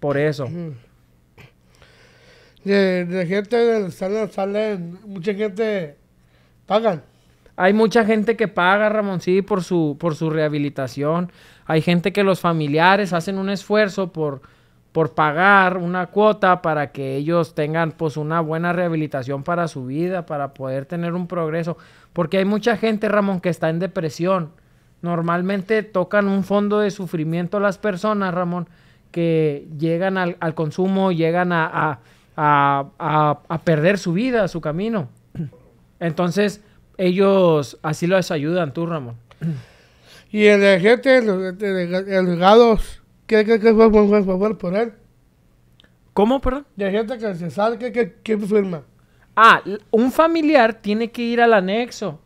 por eso. De, gente del sale, mucha gente pagan. Hay mucha gente que paga, Ramón, sí, por su, por su rehabilitación. Hay gente que los familiares hacen un esfuerzo por por pagar una cuota para que ellos tengan pues una buena rehabilitación para su vida, para poder tener un progreso. Porque hay mucha gente, Ramón, que está en depresión. Normalmente tocan un fondo de sufrimiento las personas, Ramón, que llegan al, consumo, llegan a, a, a, perder su vida, su camino. Entonces, ellos así los ayudan tú, Ramón. Y el gente, los delegados ¿Qué que, que favor por él. ¿Cómo, perdón? De gente que se sale, que, firma. Ah, un familiar tiene que ir al anexo.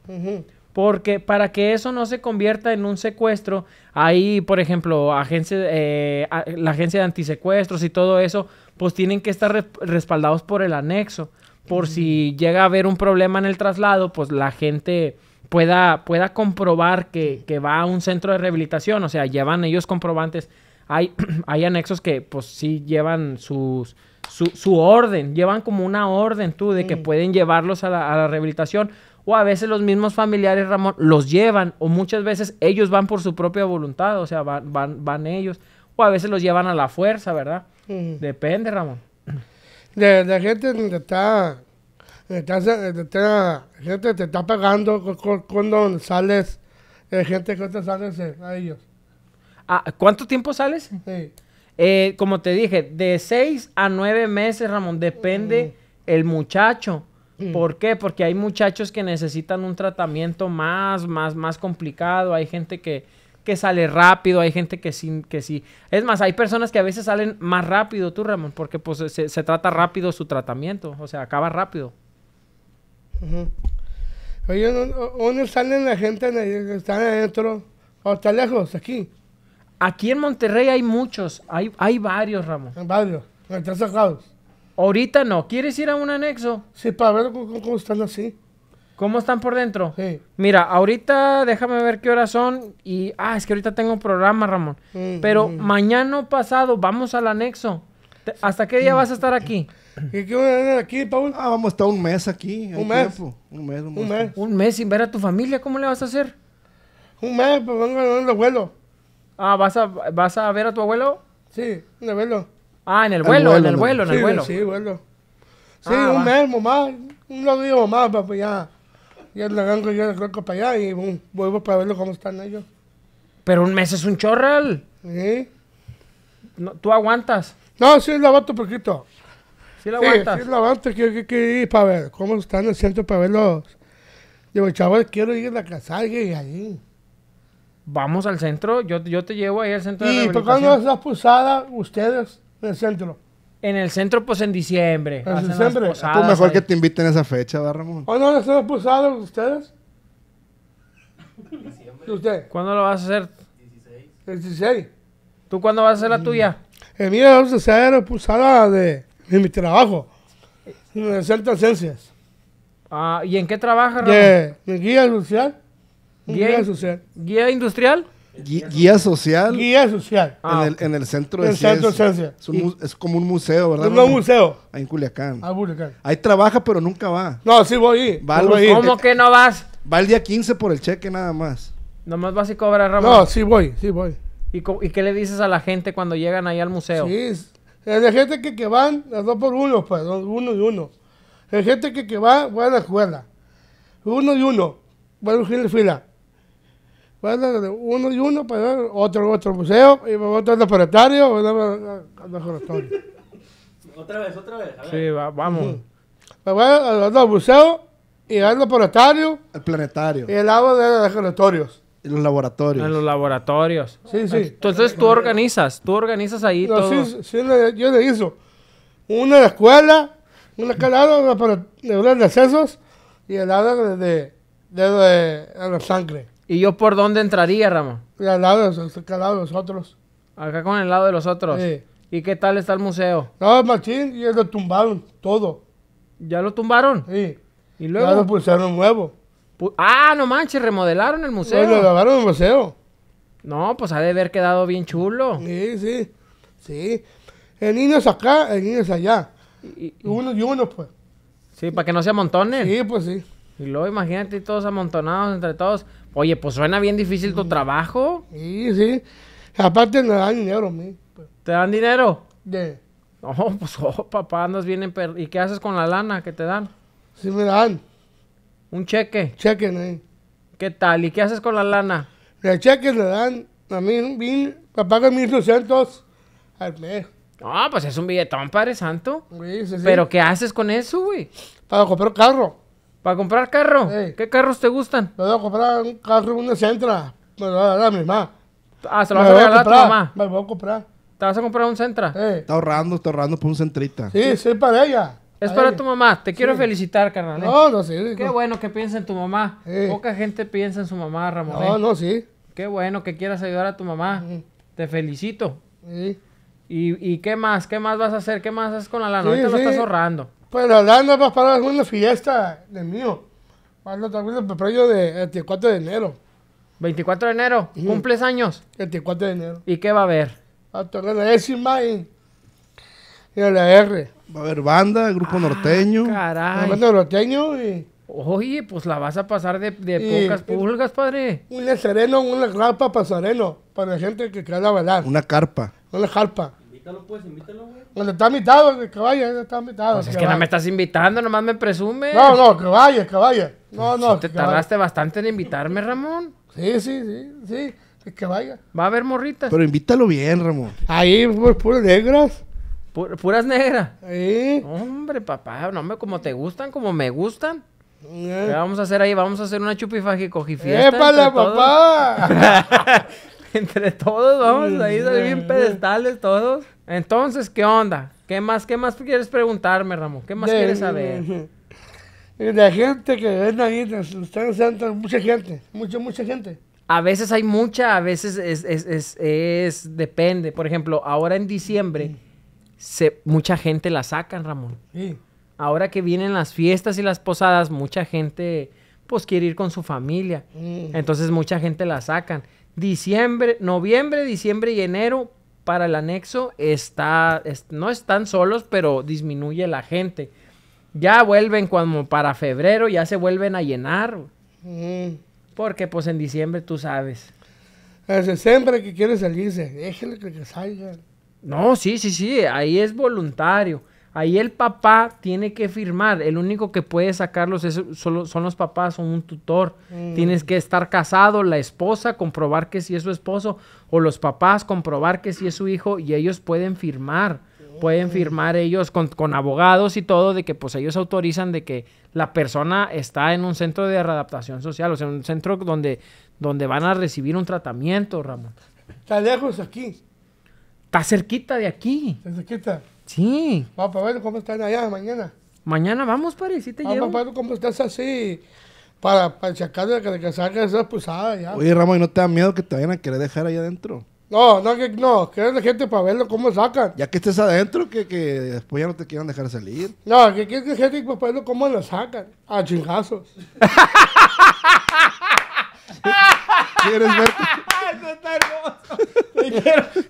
Porque para que eso no se convierta en un secuestro, ahí, por ejemplo, agencia, eh, la agencia de antisecuestros y todo eso, pues tienen que estar respaldados por el anexo. Por si llega a haber un problema en el traslado, pues la gente pueda, pueda comprobar que, que va a un centro de rehabilitación. O sea, llevan ellos comprobantes [CLEARS THROAT] hay, anexos que pues sí llevan sus, su, orden, llevan como una orden tú de que pueden llevarlos a la, rehabilitación o a veces los mismos familiares, Ramón, los llevan, o muchas veces ellos van por su propia voluntad, o sea, van, van, van ellos, o a veces los llevan a la fuerza, ¿verdad? Depende, Ramón. De, gente que está, está, gente te está pagando cuando sales, eh, gente que te sales a ellos. Ah, ¿Cuánto tiempo sales? Eh, como te dije, de seis a nueve meses, Ramón, depende el muchacho. Mm. ¿Por qué? Porque hay muchachos que necesitan un tratamiento más, más, más complicado. Hay gente que, sale rápido, hay gente que sí, que sí. Es más, hay personas que a veces salen más rápido tú, Ramón, porque pues se, trata rápido su tratamiento, o sea, acaba rápido. Oye, uno, salen la gente, está adentro, o está lejos, aquí. Aquí en Monterrey hay muchos, hay, hay varios, Ramón. Hay varios, están sacados. Ahorita no. ¿Quieres ir a un anexo? Sí, para ver cómo, están así. ¿Cómo están por dentro? Sí. Mira, ahorita déjame ver qué horas son y... Ah, es que ahorita tengo un programa, Ramón. Mm, Pero mm. mañana pasado vamos al anexo. ¿Hasta qué día vas a estar aquí? qué hora aquí, Paul? Ah, vamos a estar un mes aquí. Un mes. un mes. Un mes, un mes. sin ver a tu familia, ¿cómo le vas a hacer? Un mes, pues vengo a el vuelo. Ah, ¿vas a, ¿vas a ver a tu abuelo? Sí, en el vuelo. Ah, en el vuelo, en el vuelo, en el vuelo. Sí, vuelo. Sí, ah, un mes más, unos días más, para ya, Ya el ya yo arranco para allá y boom, vuelvo para verlo cómo están ellos. Pero un mes es un chorral. Sí. No, ¿Tú aguantas? No, sí lo aguanto un poquito. ¿Sí lo aguantas? Sí, sí lo aguanto. Quiero, ir para ver cómo están los centro para verlos. Digo, chaval, quiero ir a la casa y ahí vamos al centro, yo, yo te llevo ahí al centro y vas tocando las posada, ustedes, en el centro. En el centro, pues en diciembre. En diciembre. Posadas, pues, mejor que te inviten a esa fecha, Ramón? ¿Cuándo vas a hacer ustedes. En ustedes? usted? ¿Cuándo lo vas a hacer? 16. 16. ¿Tú cuándo vas a hacer la mm. tuya? Eh, mira, vamos a hacer posada de, mi trabajo. En el centro de ciencias. Ah, ¿y en qué trabajas, Ramón? De, de guía Guía social. Guía industrial. Guía, social. Guía social. en, ah, el, en el centro de Es, como un museo, ¿verdad? Es un museo. Ahí en Culiacán. Ah, Culiacán. Ahí trabaja, pero nunca va. No, sí voy. ¿Cómo que no vas? Va el día 15 por el cheque nada más. Nomás vas y cobras, Ramón. No, sí voy, sí voy. ¿Y, qué le dices a la gente cuando llegan ahí al museo? Sí, hay gente que, que van, las dos por uno, pues, uno y uno. Hay gente que, que va, va a la escuela. Uno y uno, va a fila. Bueno, uno y uno, para otro otro museo, y otro al planetario otro los laboratorio. Otra vez, otra vez. Sí, vamos. me voy a bueno, al museo, y al laboratorio. El planetario. Y el agua de los laboratorios. En los laboratorios. En los laboratorios. Sí, sí. Entonces tú organizas, tú organizas ahí todo. Sí, yo le hizo una de escuela, una calada de los accesos y el lado de, de, la sangre. ¿Y yo por dónde entraría, Ramón? Al lado, al lado de los otros. Acá con el lado de los otros. Sí. ¿Y qué tal está el museo? No, Machín, ya lo tumbaron todo. ¿Ya lo tumbaron? Sí. ¿Y luego? Ya lo pusieron nuevo. ah, no manches, remodelaron el museo. lo el museo. No, pues ha de haber quedado bien chulo. Sí, sí. Sí. El niño es acá, el niño es allá. Y, y uno y uno, pues. Sí, para que no se amontonen. Sí, pues sí. Y luego imagínate todos amontonados entre todos. Oye, pues suena bien difícil tu trabajo. Sí, sí. Aparte me dan dinero a mí. Pues. ¿Te dan dinero? Sí. No, pues, [LAUGHS] oh, papá, andas bien en ¿Y qué haces con la lana que te dan? Sí me dan. ¿Un cheque? Cheque, ¿no? ¿Qué tal? ¿Y qué haces con la lana? El cheque le dan a mí mil, papá mil al mes. Ah, pues es un billetón, padre santo. Sí, sí, sí. ¿Pero qué haces con eso, güey? Para comprar carro. ¿Para comprar carro? ¿Qué carros te gustan? Me voy a comprar un carro, una Sentra. Me lo voy a dar a mi mamá. Ah, se lo vas a regalar a, tu mamá. Me lo voy a comprar. ¿Te vas a comprar un Sentra? Está ahorrando, está ahorrando por un Centrita. Sí, sí, para ella. Es para tu mamá. Te quiero felicitar, carnal. ¿eh? No, no, sí. Qué bueno que piensa en tu mamá. Poca gente piensa en su mamá, Ramón. No, ¿eh? no, sí. Qué bueno que quieras ayudar a tu mamá. Te felicito. ¿Y, ¿Y, qué más? ¿Qué más vas a hacer? ¿Qué más haces con la lana? Ahorita lo estás ahorrando. Pues la no vas a parar alguna fiesta de mío. estar también el de del 24 de enero. 24 de enero, cumples años. 24 de enero. ¿Y qué va a haber? Va a tocar la décima y, la R. Va a haber banda, grupo ah, norteño. Caray. Banda norteño y Oye, pues la vas a pasar de, de pocas pulgas, padre. un sereno, una carpa para sereno, para la gente que quiera bailar. Una carpa. Una carpa. Invítalo, pues, invítalo, está invitado, que vaya, está invitado. Pues es que, no me estás invitando, nomás me presume. No, no, que vaya, que vaya. No, no. te tardaste bastante en invitarme, Ramón. Sí, sí, sí, sí. que vaya. Va a haber morritas. Pero invítalo bien, Ramón. Ahí, pues puras negras. puras negras. Ahí. Hombre, papá, no me como te gustan, como me gustan. Eh. vamos a hacer ahí? Vamos a hacer una chupifaje cojifiesta. ¡Épala, papá! [LAUGHS] [LAUGHS] entre todos, vamos ahí ir bien pedestales todos. Entonces, ¿qué onda? ¿Qué más, qué más quieres preguntarme, Ramón? ¿Qué más quieres saber? La [LAUGHS] gente que ven ahí, están mucha gente, mucha, mucha gente. A veces hay mucha, a veces es, es, es, depende. Por ejemplo, ahora en diciembre, se, mucha gente la sacan, Ramón. Ahora que vienen las fiestas y las posadas, mucha gente pues quiere ir con su familia. Entonces mucha gente la sacan diciembre, noviembre, diciembre y enero para el anexo está, no están solos, pero disminuye la gente. Ya vuelven como para febrero, ya se vuelven a llenar. Porque pues en diciembre tú sabes. Es siempre que quiere salirse, déjele que, que salga. No, sí, sí, sí, ahí es voluntario. Ahí el papá tiene que firmar. El único que puede sacarlos es, solo, son los papás o un tutor. Mm. Tienes que estar casado, la esposa, comprobar que si es su esposo, o los papás, comprobar que si es su hijo, y ellos pueden firmar. Pueden firmar ellos con, abogados y todo, de que pues ellos autorizan de que la persona está en un centro de readaptación social, o sea, un centro donde, donde van a recibir un tratamiento, Ramón. Está lejos aquí. Está cerquita de aquí. Está cerquita. Sí. a ver ¿cómo están allá mañana? Mañana vamos, y sí te Vamos Papá, ¿cómo estás así? Para, para si de que, que salga esa pulsada ya. Oye, Ramón, no te da miedo que te vayan a querer dejar allá adentro? No, no, que no, que la gente para verlo cómo sacan. Ya que estés adentro, que, después ya no te quieran dejar salir. No, que es gente para verlo cómo lo sacan. A chingazos. [LAUGHS] ¿Quieres ver? [LAUGHS]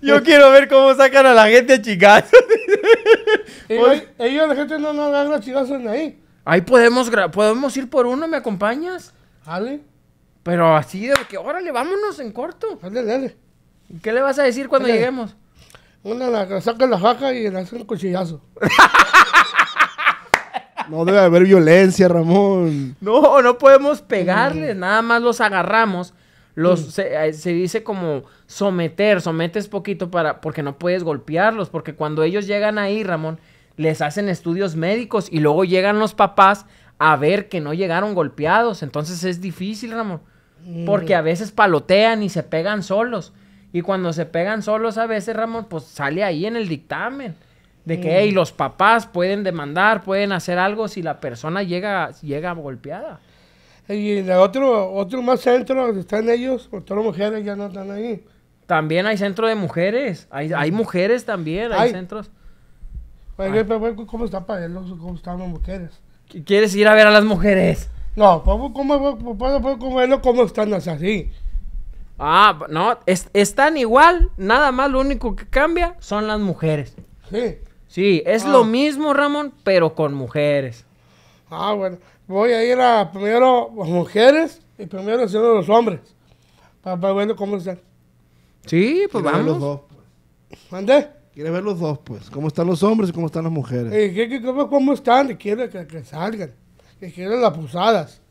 [LAUGHS] yo quiero ver cómo sacan a la gente a chingazos. ellos, la gente no, no agarra chingazos en ahí. Ahí podemos, podemos ir por uno, ¿me acompañas? Ale. Pero así de que, órale, vámonos en corto. Dale, dale. ¿Qué le vas a decir cuando lleguemos? Una la, saca la jaca y le hace el cuchillazo. [LAUGHS] No debe haber violencia, Ramón. No, no podemos pegarles, nada más los agarramos. Los, mm. eh, se, dice como someter, sometes poquito para, porque no puedes golpearlos, porque cuando ellos llegan ahí, Ramón, les hacen estudios médicos y luego llegan los papás a ver que no llegaron golpeados, entonces es difícil, Ramón, mm. porque a veces palotean y se pegan solos, y cuando se pegan solos a veces, Ramón, pues sale ahí en el dictamen. De que, hey, los papás pueden demandar, pueden hacer algo si la persona llega, llega golpeada. Y otro, otro más centro están ellos, porque todas las mujeres ya no están ahí. También hay centro de mujeres, hay, mujeres también, hay, centros. ¿cómo están para ellos ¿Cómo están las mujeres? ¿Quieres ir a ver a las mujeres? No, ¿cómo, cómo, cómo, cómo están así? Ah, no, están igual, nada más lo único que cambia son las mujeres. Sí. Sí, es lo ah. mismo, Ramón, pero con mujeres. Ah, bueno. Voy a ir a primero las mujeres y primero haciendo los hombres. Para, ver cómo están. Sí, pues vamos. Ver los dos, pues. Quiere ver los dos, pues. Cómo están los hombres y cómo están las mujeres. Y eh, que, cómo, están. Y quiere que, salgan. quiere las posadas.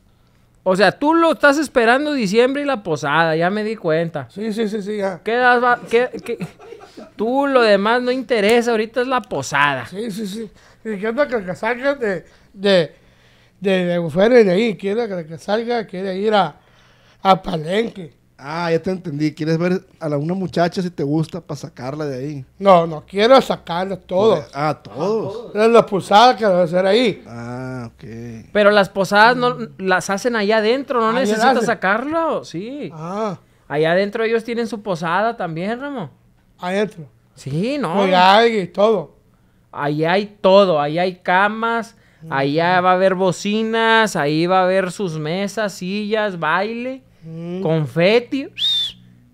O sea, tú lo estás esperando diciembre y la posada. Ya me di cuenta. Sí, sí, sí, sí, ya. ¿Qué, das qué, qué, Tú lo demás no interesa, ahorita es la posada. Sí, sí, sí. quiero que, salga de, de, de, de y de ahí, quiero que, salga, quiere ir a, a Palenque. Ah, ya te entendí. ¿Quieres ver a la, una muchacha si te gusta para sacarla de ahí? No, no quiero sacarla todo. Ah, ah, todos. Es las posadas que debe ser ahí. Ah, ok. Pero las posadas no las hacen allá adentro, no necesitas sacarlo. Sí. Ah. Allá adentro ellos tienen su posada también, Ramón adentro. Sí, no. Oye, pues todo. Ahí hay todo, ahí hay camas, allá va a haber bocinas, ahí va a haber sus mesas, sillas, baile, mm.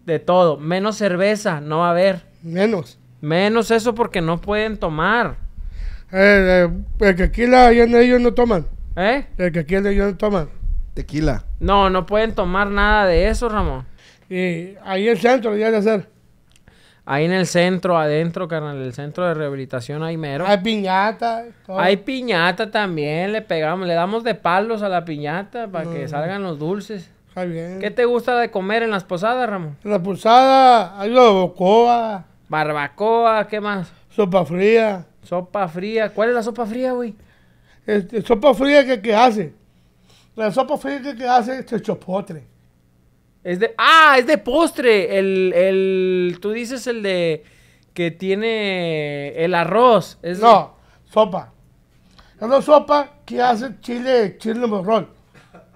de todo. Menos cerveza, no va a haber. Menos. Menos eso porque no pueden tomar. Eh, el tequila aquí la, ellos no toman. ¿Eh? El que aquí ellos no toman. Tequila. No, no pueden tomar nada de eso, Ramón. Y ahí el centro ya de hacer. Ahí en el centro, adentro, carnal, el centro de rehabilitación hay mero. Hay piñata. Hay piñata también, le pegamos, le damos de palos a la piñata para que mm. salgan los dulces. bien. ¿Qué te gusta de comer en las posadas, Ramón? En las posadas hay barbacoa. Barbacoa, ¿qué más? Sopa fría. Sopa fría. ¿Cuál es la sopa fría, güey? Este, sopa fría que, hace. La sopa fría que, hace es este chopotre. Es de. ¡Ah! Es de postre. El, el. Tú dices el de. Que tiene. El arroz. no, sopa. Es sopa que hace chile, chile morrón.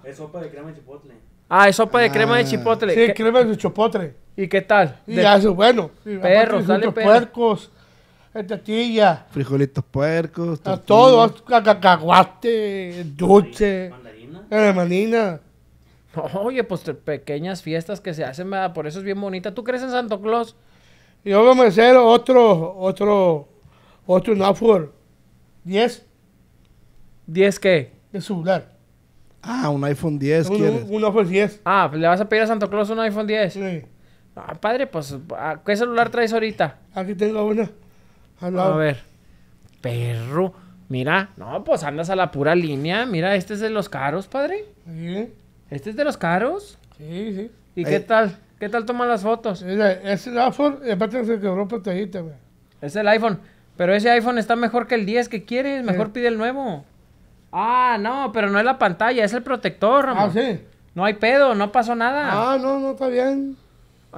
Es sopa de crema de chipotle. Ah, es sopa de crema de ah. chipotle. Sí, crema de chipotle. ¿Y qué tal? Y de... hace bueno. Perros, sale puercos, tortilla. Frijolitos puercos. Ah, todo, cacahuate, dulce. Mandarina. Eh, mandarina. [LAUGHS] Oye, pues pequeñas fiestas que se hacen, por eso es bien bonita. ¿Tú crees en Santo Claus? Yo voy a hacer otro, otro, otro por 10. ¿Diez qué? De celular. Ah, un iPhone 10 quieres. Un, iPhone 10. Ah, ¿le vas a pedir a Santo Claus un iPhone 10? Sí. Ah, padre, pues, ah, ¿qué celular traes ahorita? Aquí tengo una. A ver. Perro. Mira, no, pues andas a la pura línea. Mira, este es de los caros, padre. Sí. ¿Este es de los caros? Sí, sí. ¿Y qué tal? ¿Qué tal toman las fotos? Es, el iPhone, y aparte se quebró pantallita, güey. Es el iPhone. Pero ese iPhone está mejor que el 10 que quieres. Mejor pide el nuevo. Ah, no, pero no es la pantalla, es el protector, ah, Ramón. Ah, sí. No hay pedo, no pasó nada. Ah, no, no, está bien.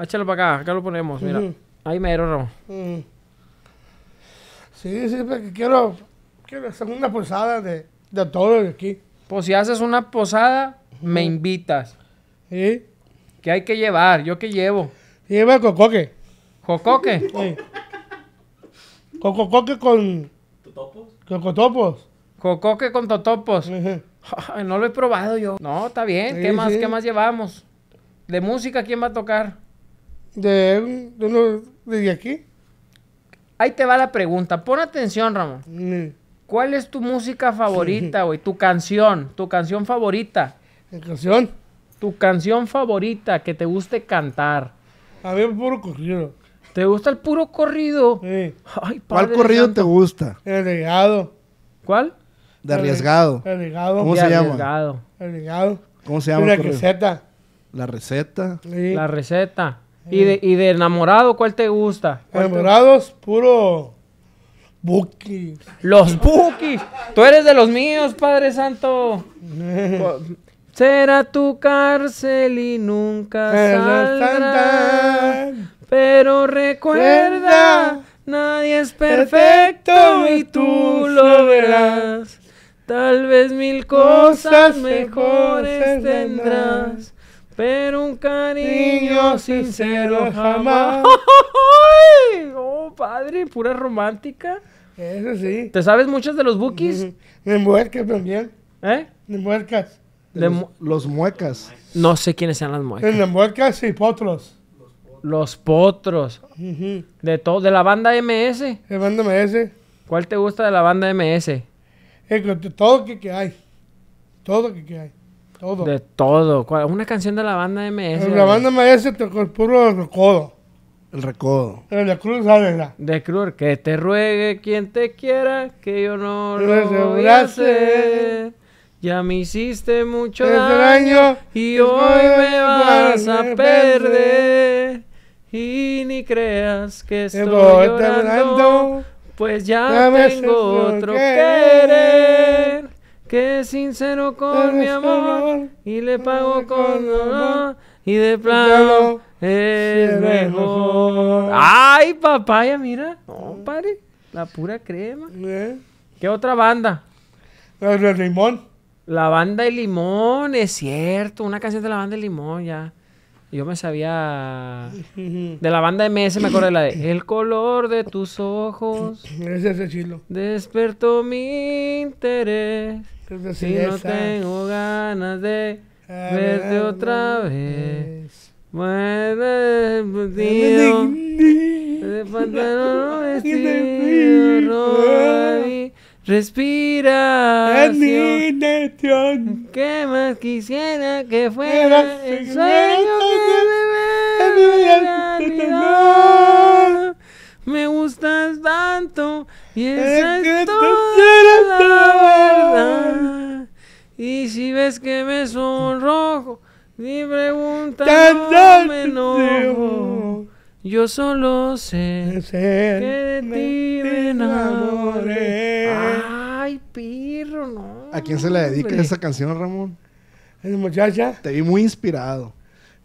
Échalo para acá, acá lo ponemos, mira. Ahí mero, Ramón. Mm. Sí, sí, porque pues, quiero, quiero hacer una posada de, de todo de aquí. Pues si haces una posada, me mm. invitas. ¿Sí? ¿Qué hay que llevar? ¿Yo qué llevo? Lleva cocoque. ¿Cocoque? Sí. Cocoque con... ¿Totopos? Con Cocoque con totopos. [LAUGHS] no lo he probado yo. No, está bien. ¿Qué más? ¿Qué más llevamos? ¿De música quién va a tocar? De, de, uno, de aquí. Ahí te va la pregunta. Pon atención, Ramón. Mm. ¿Cuál es tu música favorita, [LAUGHS] güey? Tu canción, tu canción favorita. ¿Qué canción? Tu canción favorita que te guste cantar. A ver, puro corrido. ¿Te gusta el puro corrido? Sí. ¿Cuál corrido te gusta? El legado. ¿Cuál? De arriesgado. El legado. ¿Cómo se llama? El legado. ¿Cómo se llama? La receta. La receta. Sí. La receta. ¿Y, de, ¿Y de enamorado cuál te gusta? Enamorados, puro... Bookies. Los Bookies. Tú eres de los míos, Padre Santo. [LAUGHS] Será tu cárcel y nunca saldrá. Pero recuerda, nadie es perfecto y tú lo verás. Tal vez mil cosas mejores tendrás, pero un cariño sincero jamás. [LAUGHS] ¡Oh, padre! Pura romántica. Eso sí. ¿Te sabes muchas de los bookies? Me muercas también. ¿Eh? Me muercas los, muecas. No sé quiénes sean las muecas. En las muecas y potros. Los potros. De todo, de la banda MS. De banda MS. ¿Cuál te gusta de la banda MS? Eh, de todo que, hay. Todo que, hay. Todo. De todo. Una canción de la banda MS. La banda MS tocó el recodo. El recodo. El de Cruz la? De Cruz, que te ruegue quien te quiera, que yo no lo, lo voy ya me hiciste mucho este daño, y hoy me vas a perder. Y ni creas que estoy llorando, pues ya tengo otro querer. Que es sincero con mi amor y le pago con dolor y de plano es mejor. Ay, papaya, mira, compadre, mm. la pura crema. ¿Eh? ¿Qué otra banda? El limón. La banda de limón, es cierto, una canción de la banda de limón, ya. Yo me sabía. [LAUGHS] De la banda MS me acuerdo de la de El color de tus ojos. [LAUGHS] Es ese chilo. Despertó mi interés. y no tengo ganas de verte otra otra vez. Bueno, [LAUGHS] de pantalón vestido, Respira. ¿Qué más quisiera que fuera el sueño que me realidad? Me gustas tanto y esa es toda la verdad. Y si ves que me sonrojo, ni pregunta no me enojo. Yo solo sé que de ti me enamoré. ¿A quién se le dedica esa canción, Ramón? El muchacho. muchacha? Te vi muy inspirado.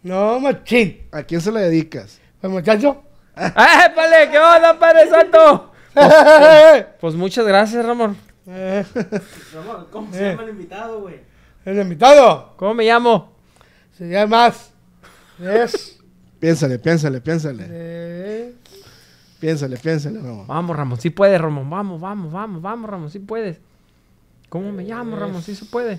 No, machín. ¿A quién se la dedicas? ¿Al muchacho? ¡Épale! [LAUGHS] ¡Eh, ¿Qué onda, Padre Santo? Pues, [LAUGHS] eh. pues muchas gracias, Ramón. Eh. Ramón, ¿cómo se llama el invitado, güey? ¿El invitado? ¿Cómo me llamo? Se llama... Es... piénsale, piénsale, piénsale. Piénsale, piénsale, Ramón. Vamos, Ramón, si puedes, Ramón. Vamos, vamos, vamos, vamos, Ramón, sí puedes. ¿Cómo me llamo, Ramón? ¿Sí se puede?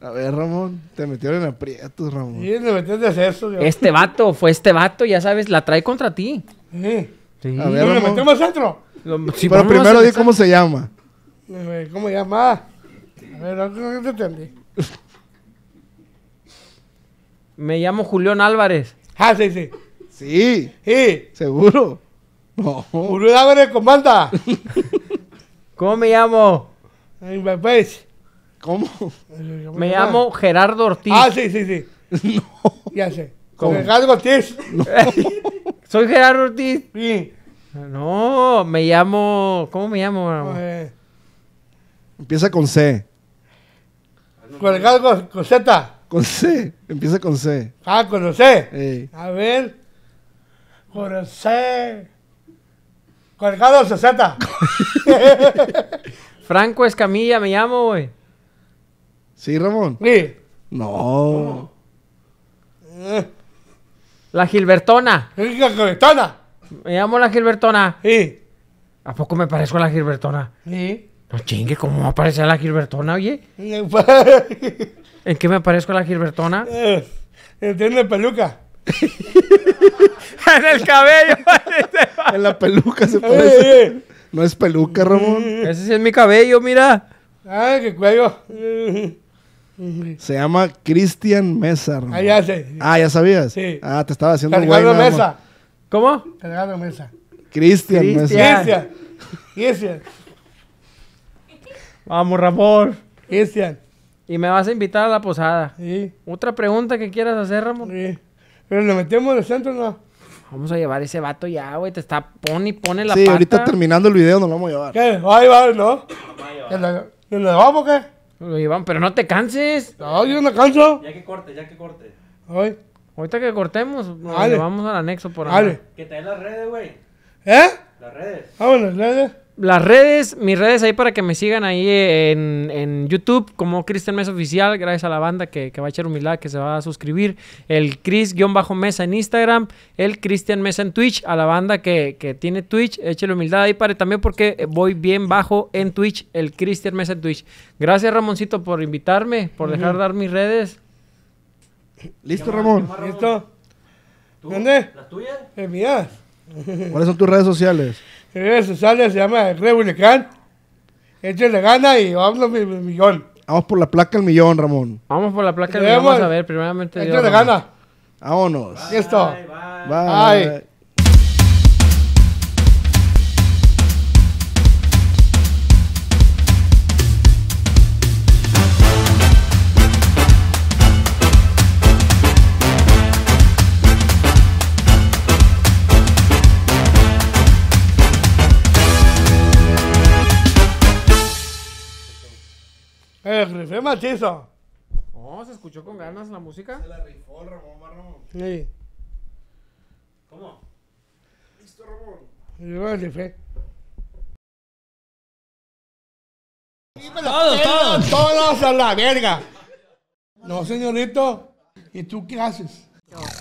A ver, Ramón, te metieron en aprietos, Ramón. Sí, te metiste a eso, Este vato, fue este vato, ya sabes, la trae contra ti. Sí. sí. A ver, Ramón. ¿Le metemos dentro. Pero primero di cómo se llama. Eh, ¿Cómo se llama? A ver, no te entendí. Me llamo Julián Álvarez. Ah, sí, sí. Sí. Sí. ¿Seguro? No. Julián Álvarez, comanda. [LAUGHS] ¿Cómo me llamo? ¿Cómo? Me llamo Gerardo Ortiz. Ah, sí, sí, sí. [LAUGHS] Ya sé. ¿Cómo? Gerardo Ortiz. [LAUGHS] Soy Gerardo Ortiz. Sí. No, me llamo. ¿Cómo me llamo? Empieza con C. Gerardo con Z. Con C. Empieza con C. Ah, con C. A ver. Con C. Con Z. [LAUGHS] Franco Escamilla me llamo, güey. ¿Sí, Ramón? Sí. No. La Gilbertona. La Gilbertona. Me llamo la Gilbertona. Sí. ¿A poco me parezco a la Gilbertona? Sí. No chingue, ¿cómo me aparece a la Gilbertona, oye? Pues. ¿En qué me parezco a la Gilbertona? Eh, en la peluca. [LAUGHS] en el cabello. [LAUGHS] en la peluca se parece. No es peluca, Ramón. Mm, ese sí es mi cabello, mira. Ay, qué cuello. Se llama Cristian Mesa, Ramón. Ah, ya sé. Ah, ya sabías. Sí. Ah, te estaba haciendo un Cargando Mesa. ¿Cómo? Cargando Mesa. Cristian Mesa. Cristian. Cristian. Vamos, Ramón. Cristian. Y me vas a invitar a la posada. Sí. Otra pregunta que quieras hacer, Ramón. Sí. Pero nos metemos de centro, ¿no? Vamos a llevar ese vato ya, güey. Te está pone y pone la sí, pata. ahorita terminando el video nos lo vamos a llevar. ¿Qué? Ahí va, ¿no? lo llevamos o qué? Lo llevamos, pero no te canses. No, yo no canso. Ya que corte, ya que corte. Ahorita que cortemos, nos vamos al anexo por ahí. Que te den las redes, güey. ¿Eh? Las redes. Vámonos, ah, las redes las redes, mis redes ahí para que me sigan ahí en, YouTube como Cristian Mesa Oficial, gracias a la banda que, va a echar humildad, que se va a suscribir, el Cris-Mesa en Instagram, el Cristian Mesa en Twitch, a la banda que, tiene Twitch, échale humildad ahí para también porque voy bien bajo en Twitch, el Cristian Mesa en Twitch. Gracias Ramoncito por invitarme, por dejar dar mis redes. ¿Listo Ramón? ¿Listo? ¿Tú? ¿Las tuyas? Eh, ¿Cuáles son tus redes sociales? en redes sociales, se llama Rebulicán. Échenle gana y vamos mi, millón. Vamos por la placa del millón, Ramón. Vamos por la placa del millón, vamos a ver, primeramente. Échenle gana. Vámonos. Listo. está. bye. bye. El eh, rifé machizo. Oh, se escuchó con ganas la música. Se la rifó el Ramón Marrón. Sí. ¿Cómo? Listo, Ramón. Yo la rifé. Todos, todos. Todos a la verga. No, señorito. ¿Y tú qué haces? No.